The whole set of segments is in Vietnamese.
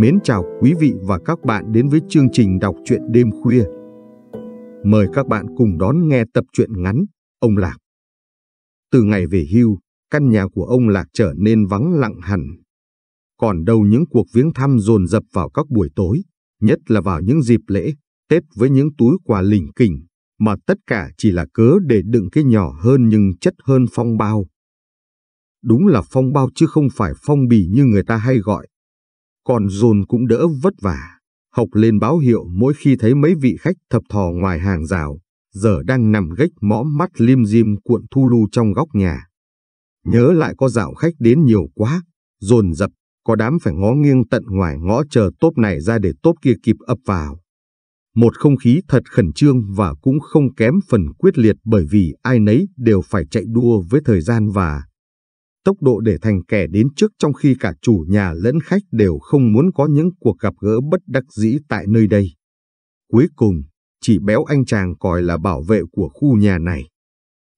Mến chào quý vị và các bạn đến với chương trình đọc truyện đêm khuya. Mời các bạn cùng đón nghe tập truyện ngắn Ông Lạc. Từ ngày về hưu, căn nhà của ông Lạc trở nên vắng lặng hẳn. Còn đâu những cuộc viếng thăm dồn dập vào các buổi tối, nhất là vào những dịp lễ, Tết với những túi quà lỉnh kỉnh, mà tất cả chỉ là cớ để đựng cái nhỏ hơn nhưng chất hơn phong bao. Đúng là phong bao chứ không phải phong bì như người ta hay gọi còn dồn cũng đỡ vất vả. Học lên báo hiệu mỗi khi thấy mấy vị khách thập thò ngoài hàng rào, giờ đang nằm gách mõm mắt lim dim cuộn thu lu trong góc nhà. Nhớ lại có dạo khách đến nhiều quá, dồn dập, có đám phải ngó nghiêng tận ngoài ngõ chờ tốp này ra để tốp kia kịp ập vào. Một không khí thật khẩn trương và cũng không kém phần quyết liệt bởi vì ai nấy đều phải chạy đua với thời gian và tốc độ để thành kẻ đến trước trong khi cả chủ nhà lẫn khách đều không muốn có những cuộc gặp gỡ bất đắc dĩ tại nơi đây. Cuối cùng, chỉ béo anh chàng còi là bảo vệ của khu nhà này.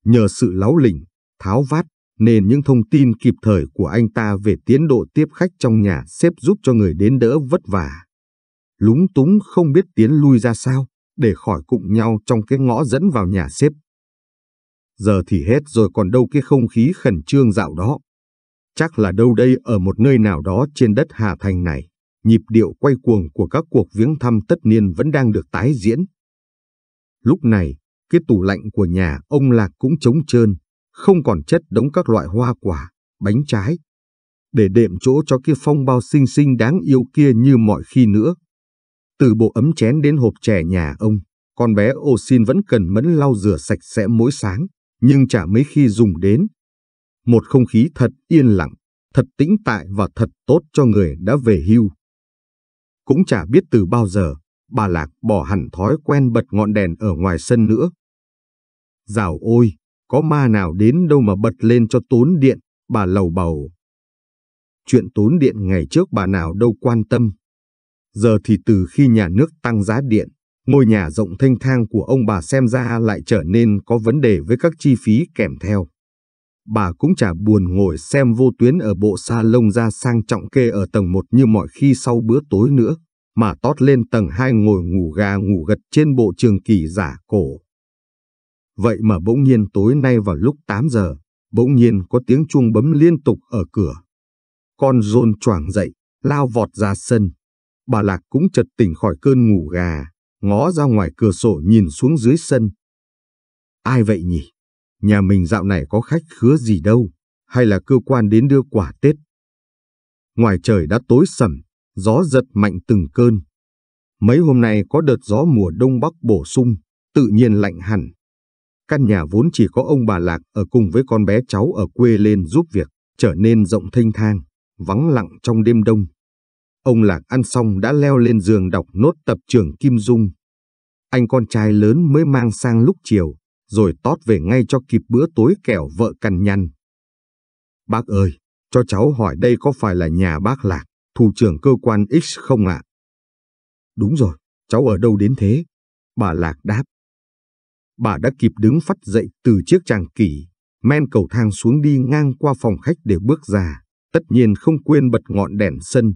Nhờ sự láo lỉnh, tháo vát, nên những thông tin kịp thời của anh ta về tiến độ tiếp khách trong nhà xếp giúp cho người đến đỡ vất vả. Lúng túng không biết tiến lui ra sao, để khỏi cụng nhau trong cái ngõ dẫn vào nhà xếp giờ thì hết rồi còn đâu cái không khí khẩn trương dạo đó. Chắc là đâu đây ở một nơi nào đó trên đất Hà Thành này, nhịp điệu quay cuồng của các cuộc viếng thăm tất niên vẫn đang được tái diễn. Lúc này, cái tủ lạnh của nhà ông Lạc cũng trống trơn, không còn chất đống các loại hoa quả, bánh trái. Để đệm chỗ cho kia phong bao xinh xinh đáng yêu kia như mọi khi nữa. Từ bộ ấm chén đến hộp chè nhà ông, con bé ô xin vẫn cần mẫn lau rửa sạch sẽ mỗi sáng, nhưng chả mấy khi dùng đến. Một không khí thật yên lặng, thật tĩnh tại và thật tốt cho người đã về hưu. Cũng chả biết từ bao giờ, bà Lạc bỏ hẳn thói quen bật ngọn đèn ở ngoài sân nữa. Dào ôi, có ma nào đến đâu mà bật lên cho tốn điện, bà lầu bầu. Chuyện tốn điện ngày trước bà nào đâu quan tâm. Giờ thì từ khi nhà nước tăng giá điện, ngôi nhà rộng thanh thang của ông bà xem ra lại trở nên có vấn đề với các chi phí kèm theo. Bà cũng chả buồn ngồi xem vô tuyến ở bộ sa lông ra sang trọng kê ở tầng 1 như mọi khi sau bữa tối nữa, mà tót lên tầng 2 ngồi ngủ gà ngủ gật trên bộ trường kỳ giả cổ. Vậy mà bỗng nhiên tối nay vào lúc 8 giờ, bỗng nhiên có tiếng chuông bấm liên tục ở cửa. Con rôn choàng dậy, lao vọt ra sân. Bà Lạc cũng chợt tỉnh khỏi cơn ngủ gà, ngó ra ngoài cửa sổ nhìn xuống dưới sân. Ai vậy nhỉ? Nhà mình dạo này có khách khứa gì đâu, hay là cơ quan đến đưa quả Tết? Ngoài trời đã tối sầm, gió giật mạnh từng cơn. Mấy hôm nay có đợt gió mùa đông bắc bổ sung, tự nhiên lạnh hẳn. Căn nhà vốn chỉ có ông bà Lạc ở cùng với con bé cháu ở quê lên giúp việc, trở nên rộng thênh thang, vắng lặng trong đêm đông. Ông Lạc ăn xong đã leo lên giường đọc nốt tập trường Kim Dung. Anh con trai lớn mới mang sang lúc chiều, rồi tót về ngay cho kịp bữa tối kẻo vợ cằn nhằn. Bác ơi, cho cháu hỏi đây có phải là nhà bác Lạc, thủ trưởng cơ quan X không ạ? Đúng rồi, cháu ở đâu đến thế? Bà Lạc đáp. Bà đã kịp đứng phát dậy từ chiếc tràng kỷ, men cầu thang xuống đi ngang qua phòng khách để bước ra, tất nhiên không quên bật ngọn đèn sân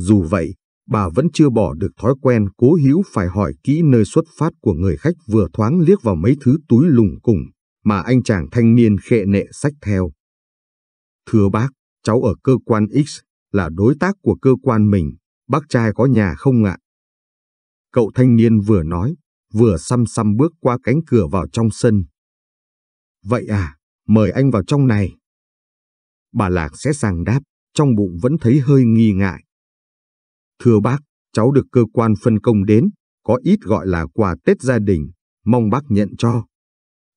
dù vậy, bà vẫn chưa bỏ được thói quen cố hữu phải hỏi kỹ nơi xuất phát của người khách vừa thoáng liếc vào mấy thứ túi lùng cùng mà anh chàng thanh niên khệ nệ sách theo. Thưa bác, cháu ở cơ quan X là đối tác của cơ quan mình, bác trai có nhà không ạ? Cậu thanh niên vừa nói, vừa xăm xăm bước qua cánh cửa vào trong sân. Vậy à, mời anh vào trong này. Bà Lạc sẽ sang đáp, trong bụng vẫn thấy hơi nghi ngại. Thưa bác, cháu được cơ quan phân công đến, có ít gọi là quà Tết gia đình, mong bác nhận cho.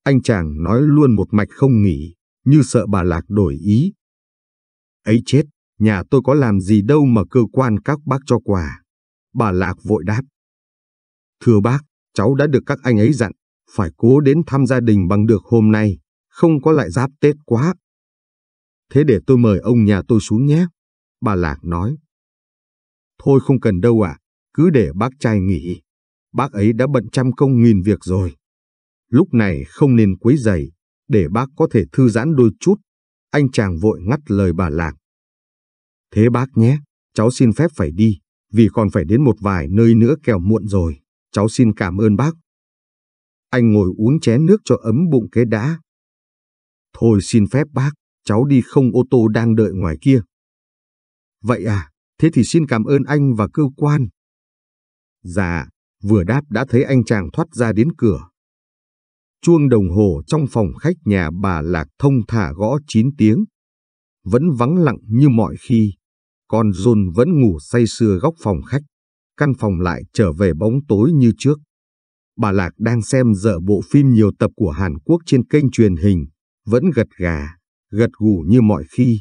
Anh chàng nói luôn một mạch không nghỉ, như sợ bà Lạc đổi ý. Ấy chết, nhà tôi có làm gì đâu mà cơ quan các bác cho quà. Bà Lạc vội đáp. Thưa bác, cháu đã được các anh ấy dặn, phải cố đến thăm gia đình bằng được hôm nay, không có lại giáp Tết quá. Thế để tôi mời ông nhà tôi xuống nhé, bà Lạc nói. Thôi không cần đâu ạ, cứ để bác trai nghỉ. Bác ấy đã bận trăm công nghìn việc rồi. Lúc này không nên quấy dày, để bác có thể thư giãn đôi chút. Anh chàng vội ngắt lời bà Lạc. Thế bác nhé, cháu xin phép phải đi, vì còn phải đến một vài nơi nữa kẻo muộn rồi. Cháu xin cảm ơn bác. Anh ngồi uống chén nước cho ấm bụng cái đã. Thôi xin phép bác, cháu đi không ô tô đang đợi ngoài kia. Vậy à, Thế thì xin cảm ơn anh và cơ quan. Dạ, vừa đáp đã thấy anh chàng thoát ra đến cửa. Chuông đồng hồ trong phòng khách nhà bà Lạc thông thả gõ 9 tiếng. Vẫn vắng lặng như mọi khi, con John vẫn ngủ say sưa góc phòng khách, căn phòng lại trở về bóng tối như trước. Bà Lạc đang xem dở bộ phim nhiều tập của Hàn Quốc trên kênh truyền hình, vẫn gật gà, gật gù như mọi khi.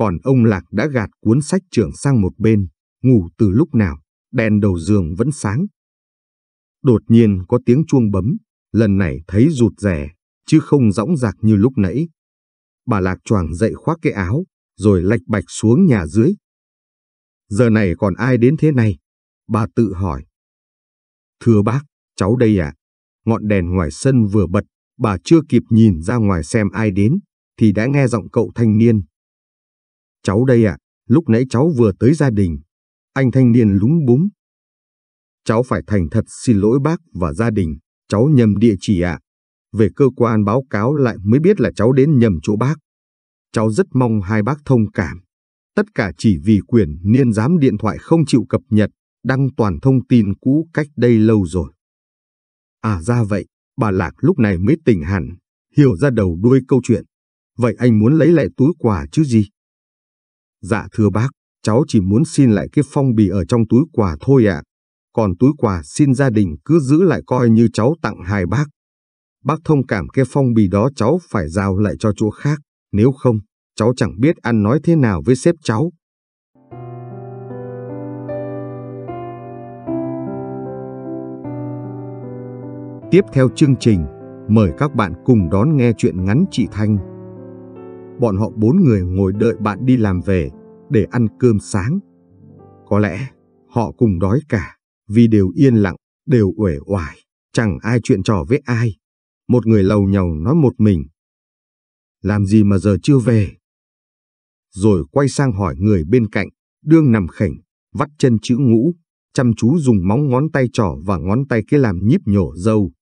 Còn ông Lạc đã gạt cuốn sách trưởng sang một bên, ngủ từ lúc nào, đèn đầu giường vẫn sáng. Đột nhiên có tiếng chuông bấm, lần này thấy rụt rè, chứ không rõng rạc như lúc nãy. Bà Lạc choàng dậy khoác cái áo, rồi lạch bạch xuống nhà dưới. Giờ này còn ai đến thế này? Bà tự hỏi. Thưa bác, cháu đây ạ. Ngọn đèn ngoài sân vừa bật, bà chưa kịp nhìn ra ngoài xem ai đến, thì đã nghe giọng cậu thanh niên, Cháu đây ạ, à, lúc nãy cháu vừa tới gia đình. Anh thanh niên lúng búng. Cháu phải thành thật xin lỗi bác và gia đình, cháu nhầm địa chỉ ạ. À. Về cơ quan báo cáo lại mới biết là cháu đến nhầm chỗ bác. Cháu rất mong hai bác thông cảm. Tất cả chỉ vì quyền niên giám điện thoại không chịu cập nhật, đăng toàn thông tin cũ cách đây lâu rồi. À ra vậy, bà Lạc lúc này mới tỉnh hẳn, hiểu ra đầu đuôi câu chuyện. Vậy anh muốn lấy lại túi quà chứ gì? Dạ thưa bác, cháu chỉ muốn xin lại cái phong bì ở trong túi quà thôi ạ. Còn túi quà xin gia đình cứ giữ lại coi như cháu tặng hai bác. Bác thông cảm cái phong bì đó cháu phải giao lại cho chỗ khác, nếu không, cháu chẳng biết ăn nói thế nào với sếp cháu. Tiếp theo chương trình, mời các bạn cùng đón nghe chuyện ngắn chị Thanh bọn họ bốn người ngồi đợi bạn đi làm về để ăn cơm sáng. Có lẽ họ cùng đói cả, vì đều yên lặng, đều uể oải, chẳng ai chuyện trò với ai. Một người lầu nhầu nói một mình. Làm gì mà giờ chưa về? Rồi quay sang hỏi người bên cạnh, đương nằm khảnh, vắt chân chữ ngũ, chăm chú dùng móng ngón tay trỏ và ngón tay kia làm nhíp nhổ dâu.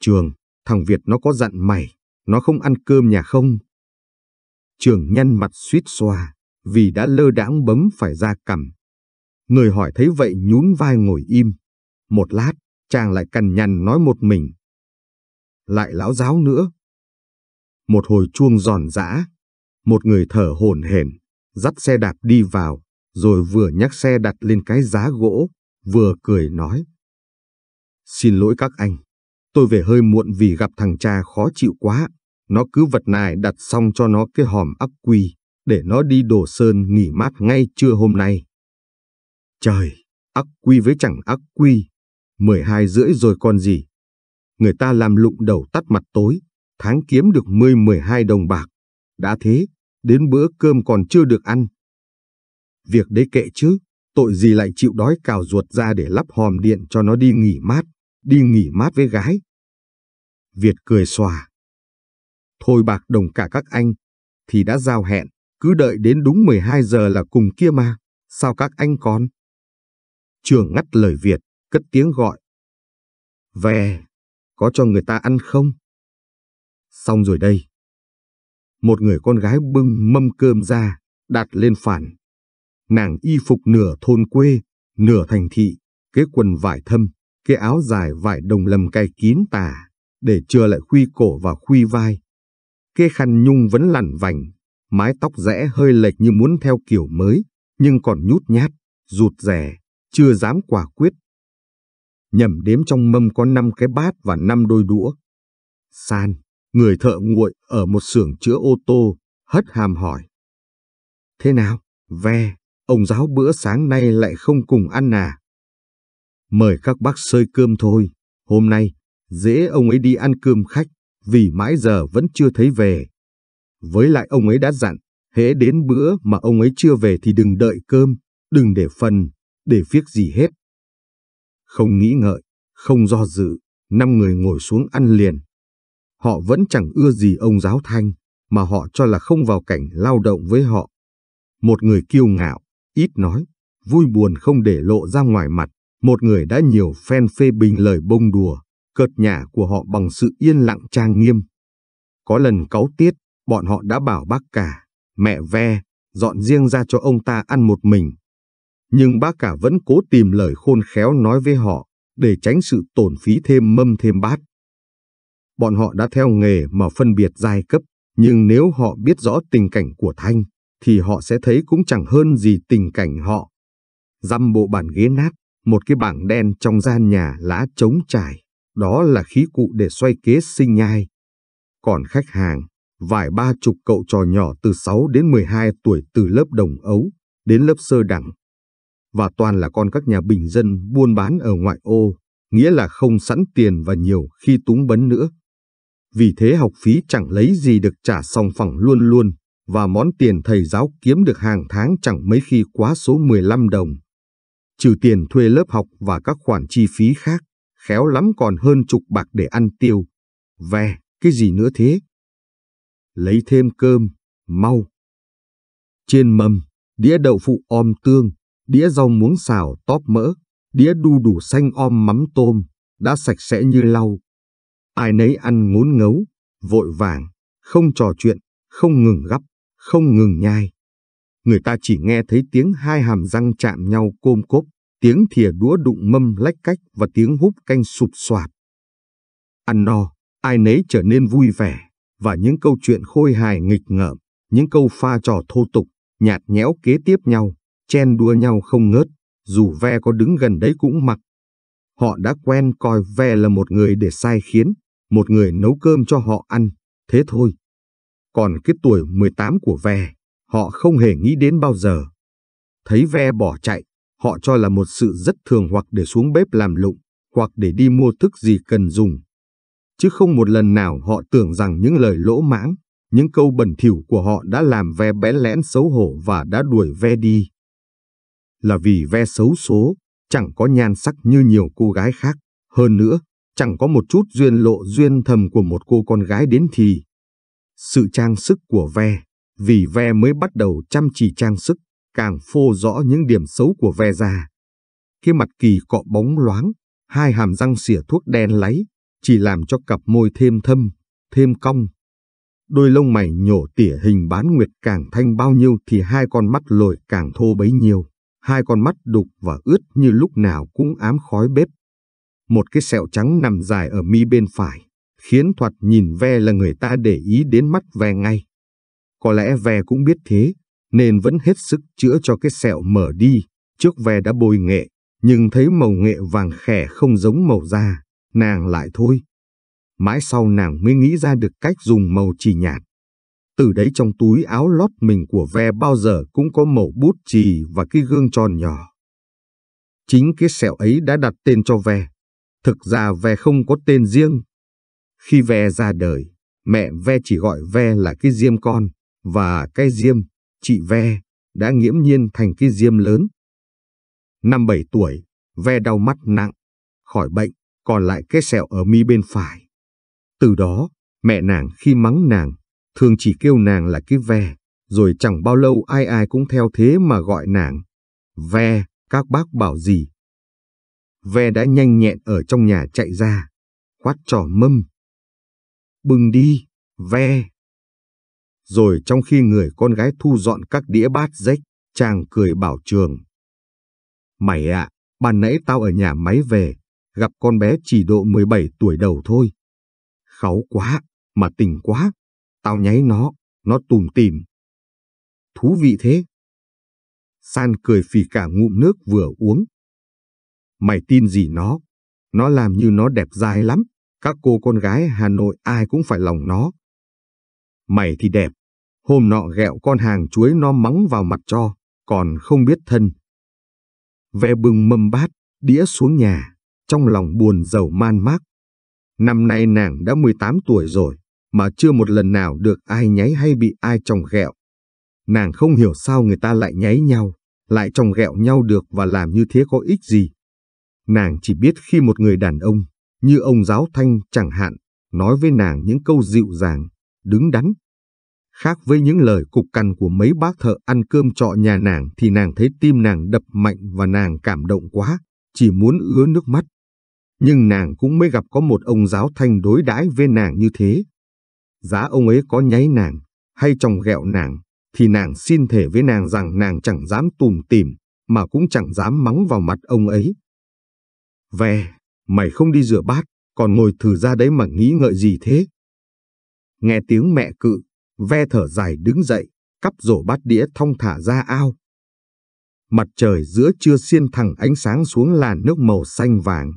Trường, thằng Việt nó có dặn mày, nó không ăn cơm nhà không? Trường nhăn mặt suýt xoa, vì đã lơ đãng bấm phải ra cầm Người hỏi thấy vậy nhún vai ngồi im. Một lát, chàng lại cằn nhằn nói một mình. Lại lão giáo nữa. Một hồi chuông giòn giã, một người thở hổn hển, dắt xe đạp đi vào, rồi vừa nhắc xe đặt lên cái giá gỗ, vừa cười nói. Xin lỗi các anh, tôi về hơi muộn vì gặp thằng cha khó chịu quá, nó cứ vật nài đặt xong cho nó cái hòm ắc quy, để nó đi đổ sơn nghỉ mát ngay trưa hôm nay. Trời, ắc quy với chẳng ắc quy, 12 rưỡi rồi còn gì. Người ta làm lụng đầu tắt mặt tối, tháng kiếm được 10-12 đồng bạc. Đã thế, đến bữa cơm còn chưa được ăn. Việc đấy kệ chứ, tội gì lại chịu đói cào ruột ra để lắp hòm điện cho nó đi nghỉ mát, đi nghỉ mát với gái. Việt cười xòa, Thôi bạc đồng cả các anh, thì đã giao hẹn, cứ đợi đến đúng 12 giờ là cùng kia mà, sao các anh con? Trường ngắt lời Việt, cất tiếng gọi. Về, có cho người ta ăn không? Xong rồi đây. Một người con gái bưng mâm cơm ra, đặt lên phản. Nàng y phục nửa thôn quê, nửa thành thị, cái quần vải thâm, cái áo dài vải đồng lầm cay kín tà, để chừa lại khuy cổ và khuy vai. Kê khăn nhung vẫn lằn vành, mái tóc rẽ hơi lệch như muốn theo kiểu mới, nhưng còn nhút nhát, rụt rè, chưa dám quả quyết. Nhầm đếm trong mâm có 5 cái bát và 5 đôi đũa. San, người thợ nguội ở một xưởng chữa ô tô, hất hàm hỏi. Thế nào, ve, ông giáo bữa sáng nay lại không cùng ăn à? Mời các bác sơi cơm thôi, hôm nay, dễ ông ấy đi ăn cơm khách vì mãi giờ vẫn chưa thấy về. Với lại ông ấy đã dặn, hễ đến bữa mà ông ấy chưa về thì đừng đợi cơm, đừng để phần, để phiếc gì hết. Không nghĩ ngợi, không do dự, năm người ngồi xuống ăn liền. Họ vẫn chẳng ưa gì ông giáo thanh, mà họ cho là không vào cảnh lao động với họ. Một người kiêu ngạo, ít nói, vui buồn không để lộ ra ngoài mặt, một người đã nhiều phen phê bình lời bông đùa, cợt nhà của họ bằng sự yên lặng trang nghiêm. Có lần cáu tiết, bọn họ đã bảo bác cả, mẹ ve, dọn riêng ra cho ông ta ăn một mình. Nhưng bác cả vẫn cố tìm lời khôn khéo nói với họ, để tránh sự tổn phí thêm mâm thêm bát. Bọn họ đã theo nghề mà phân biệt giai cấp, nhưng nếu họ biết rõ tình cảnh của Thanh, thì họ sẽ thấy cũng chẳng hơn gì tình cảnh họ. Dăm bộ bàn ghế nát, một cái bảng đen trong gian nhà lá trống trải đó là khí cụ để xoay kế sinh nhai. Còn khách hàng, vài ba chục cậu trò nhỏ từ 6 đến 12 tuổi từ lớp đồng ấu đến lớp sơ đẳng. Và toàn là con các nhà bình dân buôn bán ở ngoại ô, nghĩa là không sẵn tiền và nhiều khi túng bấn nữa. Vì thế học phí chẳng lấy gì được trả xong phẳng luôn luôn, và món tiền thầy giáo kiếm được hàng tháng chẳng mấy khi quá số 15 đồng. Trừ tiền thuê lớp học và các khoản chi phí khác khéo lắm còn hơn chục bạc để ăn tiêu. Về, cái gì nữa thế? Lấy thêm cơm, mau. Trên mâm, đĩa đậu phụ om tương, đĩa rau muống xào tóp mỡ, đĩa đu đủ xanh om mắm tôm, đã sạch sẽ như lau. Ai nấy ăn ngốn ngấu, vội vàng, không trò chuyện, không ngừng gắp, không ngừng nhai. Người ta chỉ nghe thấy tiếng hai hàm răng chạm nhau côm cốp tiếng thìa đũa đụng mâm lách cách và tiếng húp canh sụp soạt. Ăn no, ai nấy trở nên vui vẻ, và những câu chuyện khôi hài nghịch ngợm, những câu pha trò thô tục, nhạt nhẽo kế tiếp nhau, chen đua nhau không ngớt, dù ve có đứng gần đấy cũng mặc. Họ đã quen coi ve là một người để sai khiến, một người nấu cơm cho họ ăn, thế thôi. Còn cái tuổi 18 của ve, họ không hề nghĩ đến bao giờ. Thấy ve bỏ chạy, họ cho là một sự rất thường hoặc để xuống bếp làm lụng, hoặc để đi mua thức gì cần dùng. Chứ không một lần nào họ tưởng rằng những lời lỗ mãng, những câu bẩn thỉu của họ đã làm ve bé lẽn xấu hổ và đã đuổi ve đi. Là vì ve xấu số, chẳng có nhan sắc như nhiều cô gái khác, hơn nữa, chẳng có một chút duyên lộ duyên thầm của một cô con gái đến thì. Sự trang sức của ve, vì ve mới bắt đầu chăm chỉ trang sức càng phô rõ những điểm xấu của ve da. Cái mặt kỳ cọ bóng loáng, hai hàm răng xỉa thuốc đen láy, chỉ làm cho cặp môi thêm thâm, thêm cong. Đôi lông mày nhổ tỉa hình bán nguyệt càng thanh bao nhiêu thì hai con mắt lồi càng thô bấy nhiêu, hai con mắt đục và ướt như lúc nào cũng ám khói bếp. Một cái sẹo trắng nằm dài ở mi bên phải, khiến thoạt nhìn ve là người ta để ý đến mắt ve ngay. Có lẽ ve cũng biết thế, nên vẫn hết sức chữa cho cái sẹo mở đi. Trước ve đã bôi nghệ, nhưng thấy màu nghệ vàng khẻ không giống màu da, nàng lại thôi. Mãi sau nàng mới nghĩ ra được cách dùng màu chì nhạt. Từ đấy trong túi áo lót mình của ve bao giờ cũng có màu bút chì và cái gương tròn nhỏ. Chính cái sẹo ấy đã đặt tên cho ve. Thực ra ve không có tên riêng. Khi ve ra đời, mẹ ve chỉ gọi ve là cái diêm con và cái diêm chị Ve đã nghiễm nhiên thành cái diêm lớn. Năm 7 tuổi, Ve đau mắt nặng, khỏi bệnh, còn lại cái sẹo ở mi bên phải. Từ đó, mẹ nàng khi mắng nàng, thường chỉ kêu nàng là cái Ve, rồi chẳng bao lâu ai ai cũng theo thế mà gọi nàng. Ve, các bác bảo gì? Ve đã nhanh nhẹn ở trong nhà chạy ra, quát trò mâm. Bừng đi, Ve. Rồi trong khi người con gái thu dọn các đĩa bát rách, chàng cười bảo trường. Mày ạ, à, ban nãy tao ở nhà máy về, gặp con bé chỉ độ 17 tuổi đầu thôi. Kháu quá, mà tình quá, tao nháy nó, nó tùm tìm. Thú vị thế. San cười phì cả ngụm nước vừa uống. Mày tin gì nó, nó làm như nó đẹp dai lắm, các cô con gái Hà Nội ai cũng phải lòng nó mày thì đẹp. Hôm nọ gẹo con hàng chuối nó mắng vào mặt cho, còn không biết thân. Ve bưng mâm bát, đĩa xuống nhà, trong lòng buồn giàu man mác. Năm nay nàng đã 18 tuổi rồi, mà chưa một lần nào được ai nháy hay bị ai chồng gẹo. Nàng không hiểu sao người ta lại nháy nhau, lại chồng gẹo nhau được và làm như thế có ích gì. Nàng chỉ biết khi một người đàn ông, như ông giáo thanh chẳng hạn, nói với nàng những câu dịu dàng, đứng đắn, Khác với những lời cục cằn của mấy bác thợ ăn cơm trọ nhà nàng thì nàng thấy tim nàng đập mạnh và nàng cảm động quá, chỉ muốn ứa nước mắt. Nhưng nàng cũng mới gặp có một ông giáo thanh đối đãi với nàng như thế. Giá ông ấy có nháy nàng, hay chồng ghẹo nàng, thì nàng xin thể với nàng rằng nàng chẳng dám tùm tìm, mà cũng chẳng dám mắng vào mặt ông ấy. Về, mày không đi rửa bát, còn ngồi thử ra đấy mà nghĩ ngợi gì thế? Nghe tiếng mẹ cự, ve thở dài đứng dậy, cắp rổ bát đĩa thong thả ra ao. Mặt trời giữa trưa xiên thẳng ánh sáng xuống làn nước màu xanh vàng.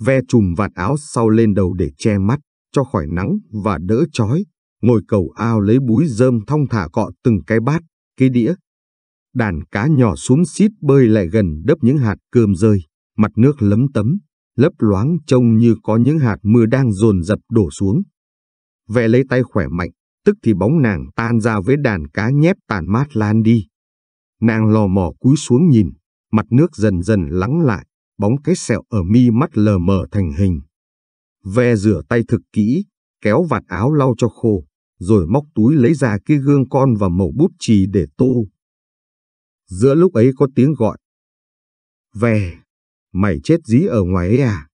Ve chùm vạt áo sau lên đầu để che mắt, cho khỏi nắng và đỡ chói. Ngồi cầu ao lấy búi rơm thong thả cọ từng cái bát, cái đĩa. Đàn cá nhỏ xuống xít bơi lại gần đớp những hạt cơm rơi, mặt nước lấm tấm, lấp loáng trông như có những hạt mưa đang dồn dập đổ xuống. Ve lấy tay khỏe mạnh, tức thì bóng nàng tan ra với đàn cá nhép tàn mát lan đi. Nàng lò mò cúi xuống nhìn, mặt nước dần dần lắng lại, bóng cái sẹo ở mi mắt lờ mờ thành hình. Ve rửa tay thực kỹ, kéo vạt áo lau cho khô, rồi móc túi lấy ra cái gương con và màu bút chì để tô. Giữa lúc ấy có tiếng gọi. Ve, mày chết dí ở ngoài ấy à?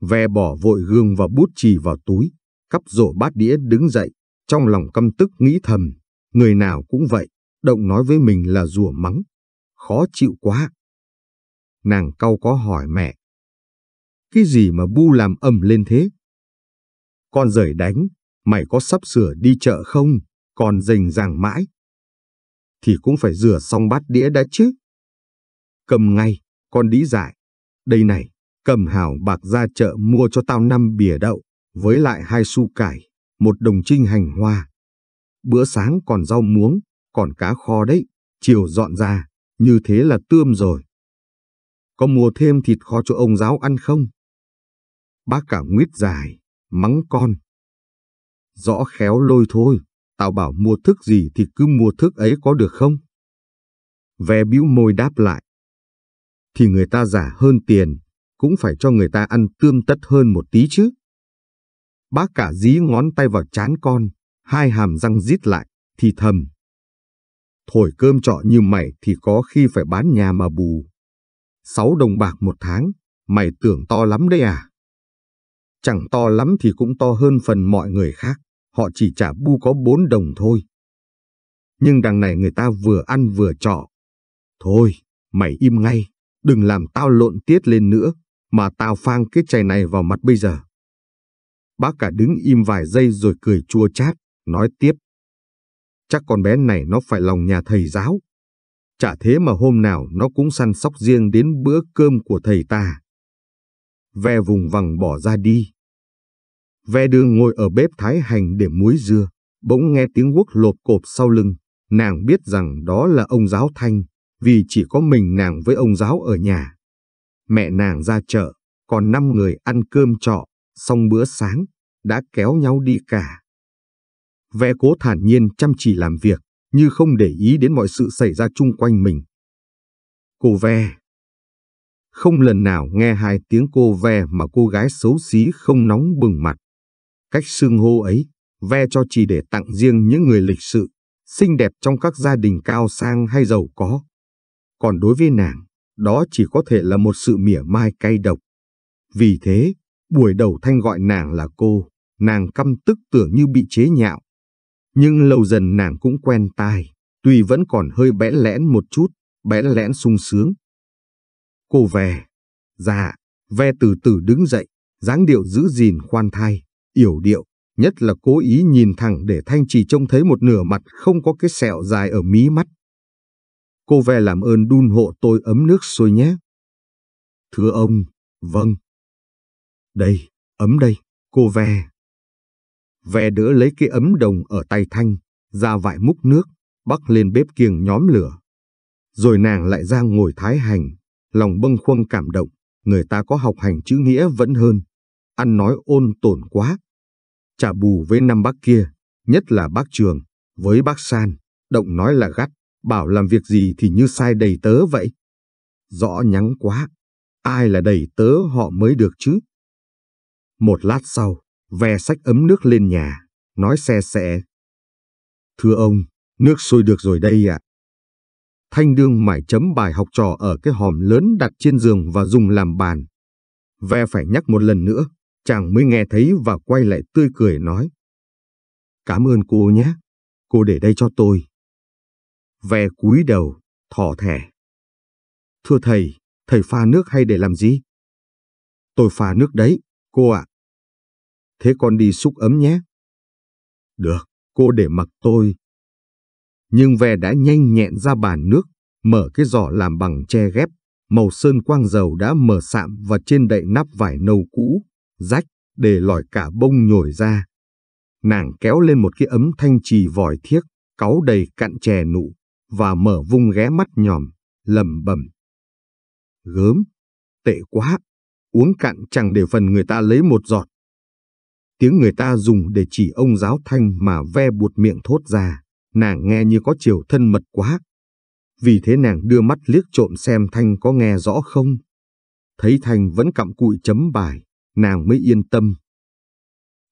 Ve bỏ vội gương và bút chì vào túi, cắp rổ bát đĩa đứng dậy, trong lòng căm tức nghĩ thầm, người nào cũng vậy, động nói với mình là rủa mắng. Khó chịu quá. Nàng cau có hỏi mẹ. Cái gì mà bu làm ầm lên thế? Con rời đánh, mày có sắp sửa đi chợ không? Còn rình ràng mãi. Thì cũng phải rửa xong bát đĩa đã chứ. Cầm ngay, con đĩ giải. Đây này, cầm hào bạc ra chợ mua cho tao năm bìa đậu, với lại hai xu cải một đồng trinh hành hoa. Bữa sáng còn rau muống, còn cá kho đấy, chiều dọn ra, như thế là tươm rồi. Có mua thêm thịt kho cho ông giáo ăn không? Bác cả nguyết dài, mắng con. Rõ khéo lôi thôi, tao bảo mua thức gì thì cứ mua thức ấy có được không? Ve bĩu môi đáp lại. Thì người ta giả hơn tiền, cũng phải cho người ta ăn tươm tất hơn một tí chứ. Bác cả dí ngón tay vào chán con, hai hàm răng rít lại, thì thầm. Thổi cơm trọ như mày thì có khi phải bán nhà mà bù. Sáu đồng bạc một tháng, mày tưởng to lắm đấy à? Chẳng to lắm thì cũng to hơn phần mọi người khác, họ chỉ trả bu có bốn đồng thôi. Nhưng đằng này người ta vừa ăn vừa trọ. Thôi, mày im ngay, đừng làm tao lộn tiết lên nữa, mà tao phang cái chày này vào mặt bây giờ. Bác cả đứng im vài giây rồi cười chua chát, nói tiếp. Chắc con bé này nó phải lòng nhà thầy giáo. Chả thế mà hôm nào nó cũng săn sóc riêng đến bữa cơm của thầy ta. Ve vùng vằng bỏ ra đi. Ve đường ngồi ở bếp thái hành để muối dưa, bỗng nghe tiếng guốc lộp cộp sau lưng. Nàng biết rằng đó là ông giáo Thanh, vì chỉ có mình nàng với ông giáo ở nhà. Mẹ nàng ra chợ, còn năm người ăn cơm trọ xong bữa sáng đã kéo nhau đi cả. Vẽ cố thản nhiên chăm chỉ làm việc, như không để ý đến mọi sự xảy ra chung quanh mình. Cô ve. Không lần nào nghe hai tiếng cô ve mà cô gái xấu xí không nóng bừng mặt. Cách xưng hô ấy, ve cho chỉ để tặng riêng những người lịch sự, xinh đẹp trong các gia đình cao sang hay giàu có. Còn đối với nàng, đó chỉ có thể là một sự mỉa mai cay độc. Vì thế, Buổi đầu Thanh gọi nàng là cô, nàng căm tức tưởng như bị chế nhạo. Nhưng lâu dần nàng cũng quen tai, tuy vẫn còn hơi bẽ lẽn một chút, bẽ lẽn sung sướng. Cô về. Dạ, ve từ từ đứng dậy, dáng điệu giữ gìn khoan thai, yểu điệu, nhất là cố ý nhìn thẳng để Thanh chỉ trông thấy một nửa mặt không có cái sẹo dài ở mí mắt. Cô về làm ơn đun hộ tôi ấm nước sôi nhé. Thưa ông, vâng. Đây, ấm đây, cô ve. Ve đỡ lấy cái ấm đồng ở tay Thanh, ra vại múc nước, bắc lên bếp kiềng nhóm lửa. Rồi nàng lại ra ngồi thái hành, lòng bâng khuâng cảm động, người ta có học hành chữ nghĩa vẫn hơn, ăn nói ôn tổn quá. Trả bù với năm bác kia, nhất là bác trường, với bác san, động nói là gắt, bảo làm việc gì thì như sai đầy tớ vậy. Rõ nhắng quá, ai là đầy tớ họ mới được chứ. Một lát sau, ve sách ấm nước lên nhà, nói xe xẽ. Thưa ông, nước sôi được rồi đây ạ. Thanh đương mải chấm bài học trò ở cái hòm lớn đặt trên giường và dùng làm bàn. Ve phải nhắc một lần nữa, chàng mới nghe thấy và quay lại tươi cười nói. Cảm ơn cô nhé, cô để đây cho tôi. Ve cúi đầu, thỏ thẻ. Thưa thầy, thầy pha nước hay để làm gì? Tôi pha nước đấy, Cô ạ. thế con đi xúc ấm nhé. Được, cô để mặc tôi. Nhưng về đã nhanh nhẹn ra bàn nước, mở cái giỏ làm bằng tre ghép, màu sơn quang dầu đã mở sạm và trên đậy nắp vải nâu cũ, rách, để lòi cả bông nhồi ra. Nàng kéo lên một cái ấm thanh trì vòi thiếc, cáu đầy cặn chè nụ, và mở vung ghé mắt nhòm, lầm bầm. Gớm, tệ quá, uống cạn chẳng để phần người ta lấy một giọt. Tiếng người ta dùng để chỉ ông giáo thanh mà ve buột miệng thốt ra, nàng nghe như có chiều thân mật quá. Vì thế nàng đưa mắt liếc trộm xem thanh có nghe rõ không. Thấy thanh vẫn cặm cụi chấm bài, nàng mới yên tâm.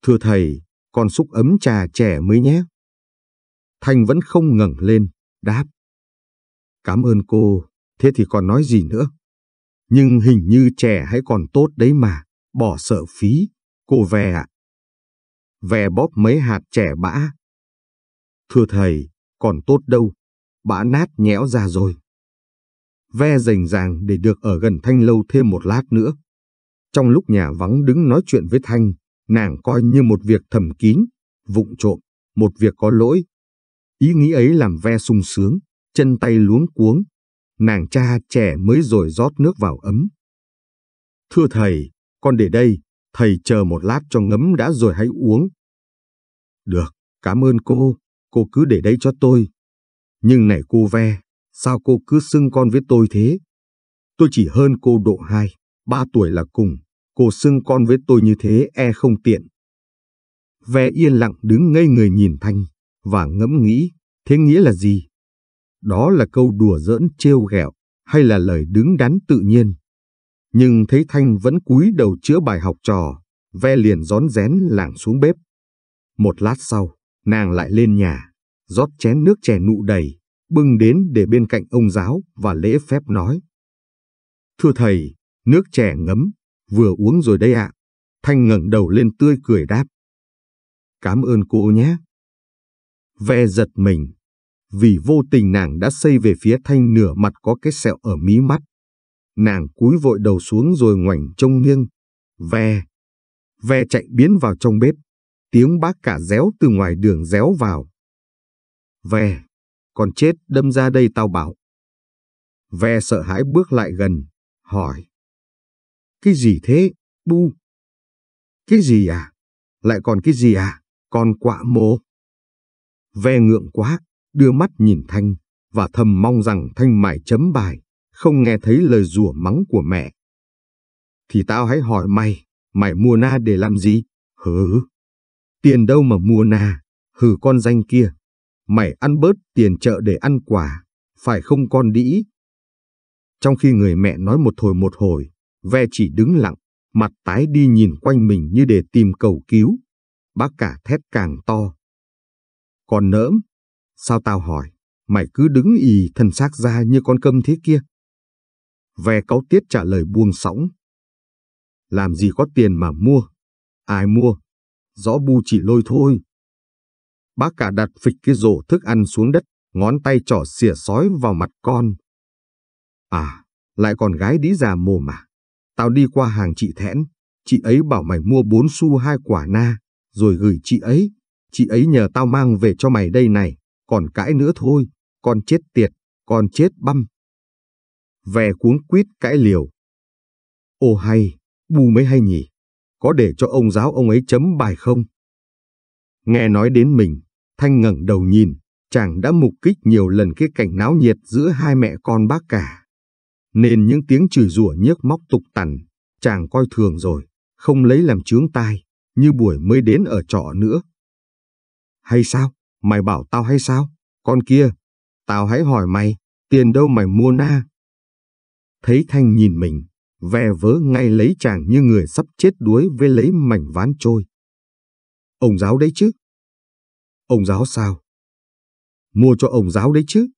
Thưa thầy, con xúc ấm trà trẻ mới nhé. Thanh vẫn không ngẩng lên, đáp. Cảm ơn cô, thế thì còn nói gì nữa? Nhưng hình như trẻ hãy còn tốt đấy mà, bỏ sợ phí, cô về ạ. À. Về bóp mấy hạt trẻ bã. Thưa thầy, còn tốt đâu, bã nát nhẽo ra rồi. Ve rành ràng để được ở gần Thanh lâu thêm một lát nữa. Trong lúc nhà vắng đứng nói chuyện với Thanh, nàng coi như một việc thầm kín, vụng trộm, một việc có lỗi. Ý nghĩ ấy làm ve sung sướng, chân tay luống cuống, nàng cha trẻ mới rồi rót nước vào ấm. Thưa thầy, con để đây, thầy chờ một lát cho ngấm đã rồi hãy uống. Được, cảm ơn cô, cô cứ để đây cho tôi. Nhưng này cô ve, sao cô cứ xưng con với tôi thế? Tôi chỉ hơn cô độ 2, 3 tuổi là cùng, cô xưng con với tôi như thế e không tiện. Ve yên lặng đứng ngây người nhìn Thanh, và ngẫm nghĩ, thế nghĩa là gì? đó là câu đùa giỡn trêu ghẹo hay là lời đứng đắn tự nhiên. Nhưng thấy Thanh vẫn cúi đầu chữa bài học trò, ve liền rón rén lảng xuống bếp. Một lát sau, nàng lại lên nhà, rót chén nước chè nụ đầy, bưng đến để bên cạnh ông giáo và lễ phép nói. Thưa thầy, nước chè ngấm, vừa uống rồi đây ạ. Thanh ngẩng đầu lên tươi cười đáp. Cảm ơn cô nhé. Ve giật mình, vì vô tình nàng đã xây về phía thanh nửa mặt có cái sẹo ở mí mắt. Nàng cúi vội đầu xuống rồi ngoảnh trông nghiêng. Ve. Ve chạy biến vào trong bếp. Tiếng bác cả réo từ ngoài đường réo vào. Ve. Còn chết đâm ra đây tao bảo. Ve sợ hãi bước lại gần. Hỏi. Cái gì thế, bu? Cái gì à? Lại còn cái gì à? còn quạ mồ. Ve ngượng quá, đưa mắt nhìn Thanh và thầm mong rằng Thanh mải chấm bài, không nghe thấy lời rủa mắng của mẹ. Thì tao hãy hỏi mày, mày mua na để làm gì? hứ tiền đâu mà mua na, hừ con danh kia. Mày ăn bớt tiền chợ để ăn quả, phải không con đĩ? Trong khi người mẹ nói một hồi một hồi, ve chỉ đứng lặng, mặt tái đi nhìn quanh mình như để tìm cầu cứu. Bác cả thét càng to. Còn nỡm, Sao tao hỏi, mày cứ đứng ì thân xác ra như con cơm thế kia? Ve cáu tiết trả lời buông sóng. Làm gì có tiền mà mua? Ai mua? rõ bu chỉ lôi thôi. Bác cả đặt phịch cái rổ thức ăn xuống đất, ngón tay trỏ xỉa sói vào mặt con. À, lại còn gái đĩ già mồm à? Tao đi qua hàng chị Thẽn, chị ấy bảo mày mua bốn xu hai quả na, rồi gửi chị ấy. Chị ấy nhờ tao mang về cho mày đây này còn cãi nữa thôi, con chết tiệt, con chết băm. Về cuống quýt cãi liều. Ô hay, bu mới hay nhỉ, có để cho ông giáo ông ấy chấm bài không? Nghe nói đến mình, Thanh ngẩng đầu nhìn, chàng đã mục kích nhiều lần cái cảnh náo nhiệt giữa hai mẹ con bác cả. Nên những tiếng chửi rủa nhức móc tục tằn, chàng coi thường rồi, không lấy làm chướng tai, như buổi mới đến ở trọ nữa. Hay sao? Mày bảo tao hay sao? Con kia, tao hãy hỏi mày, tiền đâu mày mua na? Thấy Thanh nhìn mình, ve vớ ngay lấy chàng như người sắp chết đuối với lấy mảnh ván trôi. Ông giáo đấy chứ? Ông giáo sao? Mua cho ông giáo đấy chứ?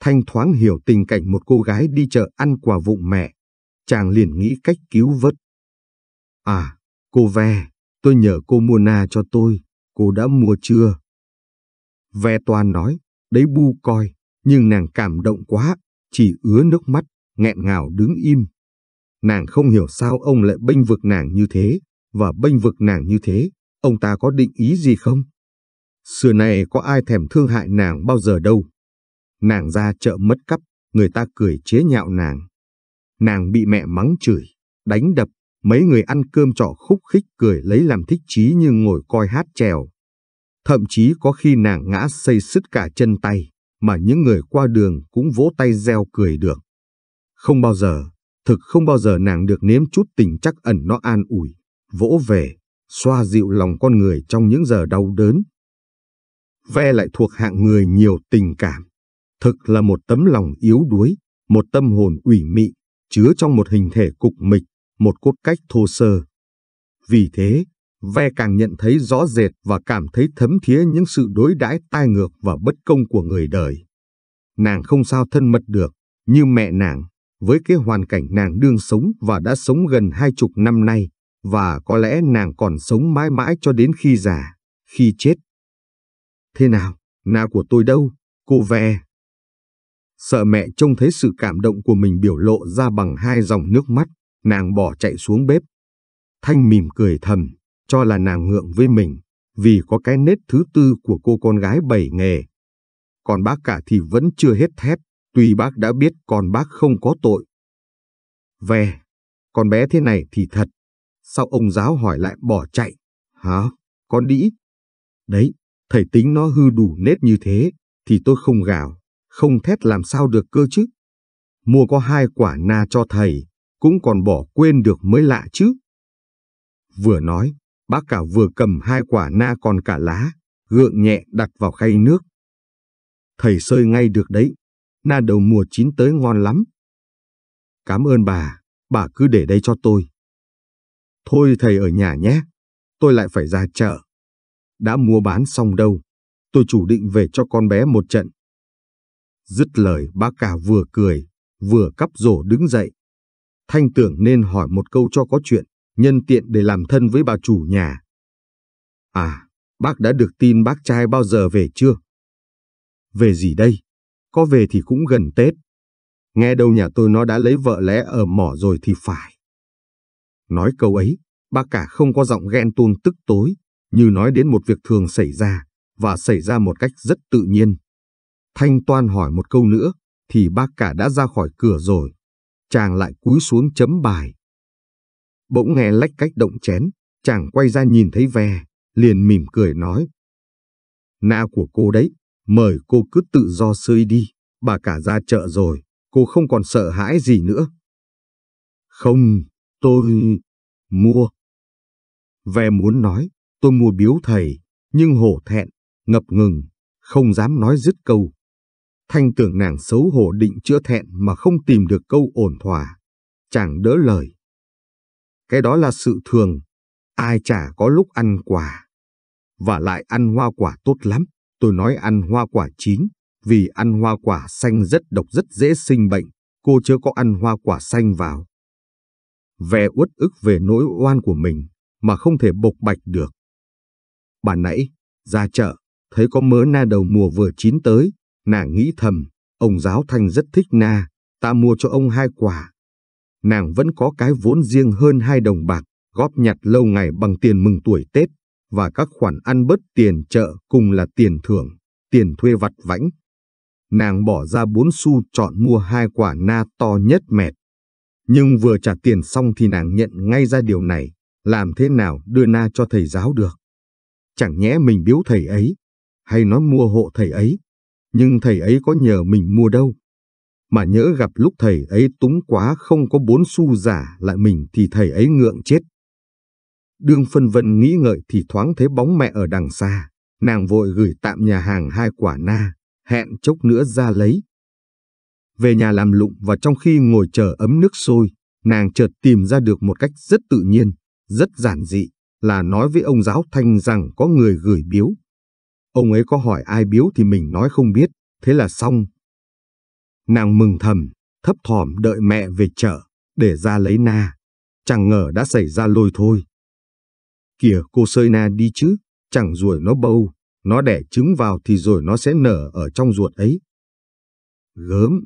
Thanh thoáng hiểu tình cảnh một cô gái đi chợ ăn quà vụng mẹ. Chàng liền nghĩ cách cứu vớt. À, cô ve, tôi nhờ cô mua na cho tôi, cô đã mua chưa? Ve toan nói, đấy bu coi, nhưng nàng cảm động quá, chỉ ứa nước mắt, nghẹn ngào đứng im. Nàng không hiểu sao ông lại bênh vực nàng như thế, và bênh vực nàng như thế, ông ta có định ý gì không? Xưa này có ai thèm thương hại nàng bao giờ đâu. Nàng ra chợ mất cắp, người ta cười chế nhạo nàng. Nàng bị mẹ mắng chửi, đánh đập, mấy người ăn cơm trọ khúc khích cười lấy làm thích chí như ngồi coi hát trèo. Thậm chí có khi nàng ngã xây sứt cả chân tay, mà những người qua đường cũng vỗ tay reo cười được. Không bao giờ, thực không bao giờ nàng được nếm chút tình chắc ẩn nó an ủi, vỗ về, xoa dịu lòng con người trong những giờ đau đớn. Ve lại thuộc hạng người nhiều tình cảm, thực là một tấm lòng yếu đuối, một tâm hồn ủy mị, chứa trong một hình thể cục mịch, một cốt cách thô sơ. Vì thế, Ve càng nhận thấy rõ rệt và cảm thấy thấm thía những sự đối đãi tai ngược và bất công của người đời. Nàng không sao thân mật được, như mẹ nàng, với cái hoàn cảnh nàng đương sống và đã sống gần hai chục năm nay, và có lẽ nàng còn sống mãi mãi cho đến khi già, khi chết. Thế nào, na của tôi đâu, cô Ve? Sợ mẹ trông thấy sự cảm động của mình biểu lộ ra bằng hai dòng nước mắt, nàng bỏ chạy xuống bếp. Thanh mỉm cười thầm cho là nàng ngượng với mình vì có cái nết thứ tư của cô con gái bảy nghề. Còn bác cả thì vẫn chưa hết thép, tuy bác đã biết con bác không có tội. Về, con bé thế này thì thật, sao ông giáo hỏi lại bỏ chạy, hả, con đĩ. Đấy, thầy tính nó hư đủ nết như thế, thì tôi không gào, không thét làm sao được cơ chứ. Mua có hai quả na cho thầy, cũng còn bỏ quên được mới lạ chứ. Vừa nói, Bác cả vừa cầm hai quả na còn cả lá, gượng nhẹ đặt vào khay nước. Thầy sơi ngay được đấy, na đầu mùa chín tới ngon lắm. Cảm ơn bà, bà cứ để đây cho tôi. Thôi thầy ở nhà nhé, tôi lại phải ra chợ. Đã mua bán xong đâu, tôi chủ định về cho con bé một trận. Dứt lời bác cả vừa cười, vừa cắp rổ đứng dậy. Thanh tưởng nên hỏi một câu cho có chuyện, nhân tiện để làm thân với bà chủ nhà. À, bác đã được tin bác trai bao giờ về chưa? Về gì đây? Có về thì cũng gần Tết. Nghe đâu nhà tôi nó đã lấy vợ lẽ ở mỏ rồi thì phải. Nói câu ấy, bác cả không có giọng ghen tuông tức tối, như nói đến một việc thường xảy ra, và xảy ra một cách rất tự nhiên. Thanh Toan hỏi một câu nữa, thì bác cả đã ra khỏi cửa rồi. Chàng lại cúi xuống chấm bài. Bỗng nghe lách cách động chén, chàng quay ra nhìn thấy ve, liền mỉm cười nói. Na của cô đấy, mời cô cứ tự do sơi đi, bà cả ra chợ rồi, cô không còn sợ hãi gì nữa. Không, tôi... mua. Ve muốn nói, tôi mua biếu thầy, nhưng hổ thẹn, ngập ngừng, không dám nói dứt câu. Thanh tưởng nàng xấu hổ định chữa thẹn mà không tìm được câu ổn thỏa. Chàng đỡ lời, cái đó là sự thường, ai chả có lúc ăn quả. Và lại ăn hoa quả tốt lắm, tôi nói ăn hoa quả chín, vì ăn hoa quả xanh rất độc rất dễ sinh bệnh, cô chưa có ăn hoa quả xanh vào. Vẻ uất ức về nỗi oan của mình, mà không thể bộc bạch được. Bà nãy, ra chợ, thấy có mớ na đầu mùa vừa chín tới, nàng nghĩ thầm, ông giáo thanh rất thích na, ta mua cho ông hai quả, nàng vẫn có cái vốn riêng hơn hai đồng bạc, góp nhặt lâu ngày bằng tiền mừng tuổi Tết, và các khoản ăn bớt tiền chợ cùng là tiền thưởng, tiền thuê vặt vãnh. Nàng bỏ ra bốn xu chọn mua hai quả na to nhất mẹt. Nhưng vừa trả tiền xong thì nàng nhận ngay ra điều này, làm thế nào đưa na cho thầy giáo được. Chẳng nhẽ mình biếu thầy ấy, hay nói mua hộ thầy ấy, nhưng thầy ấy có nhờ mình mua đâu mà nhỡ gặp lúc thầy ấy túng quá không có bốn xu giả lại mình thì thầy ấy ngượng chết. Đương phân vận nghĩ ngợi thì thoáng thấy bóng mẹ ở đằng xa, nàng vội gửi tạm nhà hàng hai quả na, hẹn chốc nữa ra lấy. Về nhà làm lụng và trong khi ngồi chờ ấm nước sôi, nàng chợt tìm ra được một cách rất tự nhiên, rất giản dị, là nói với ông giáo thanh rằng có người gửi biếu. Ông ấy có hỏi ai biếu thì mình nói không biết, thế là xong, Nàng mừng thầm, thấp thỏm đợi mẹ về chợ, để ra lấy na. Chẳng ngờ đã xảy ra lôi thôi. Kìa cô sơi na đi chứ, chẳng ruồi nó bâu, nó đẻ trứng vào thì rồi nó sẽ nở ở trong ruột ấy. Gớm,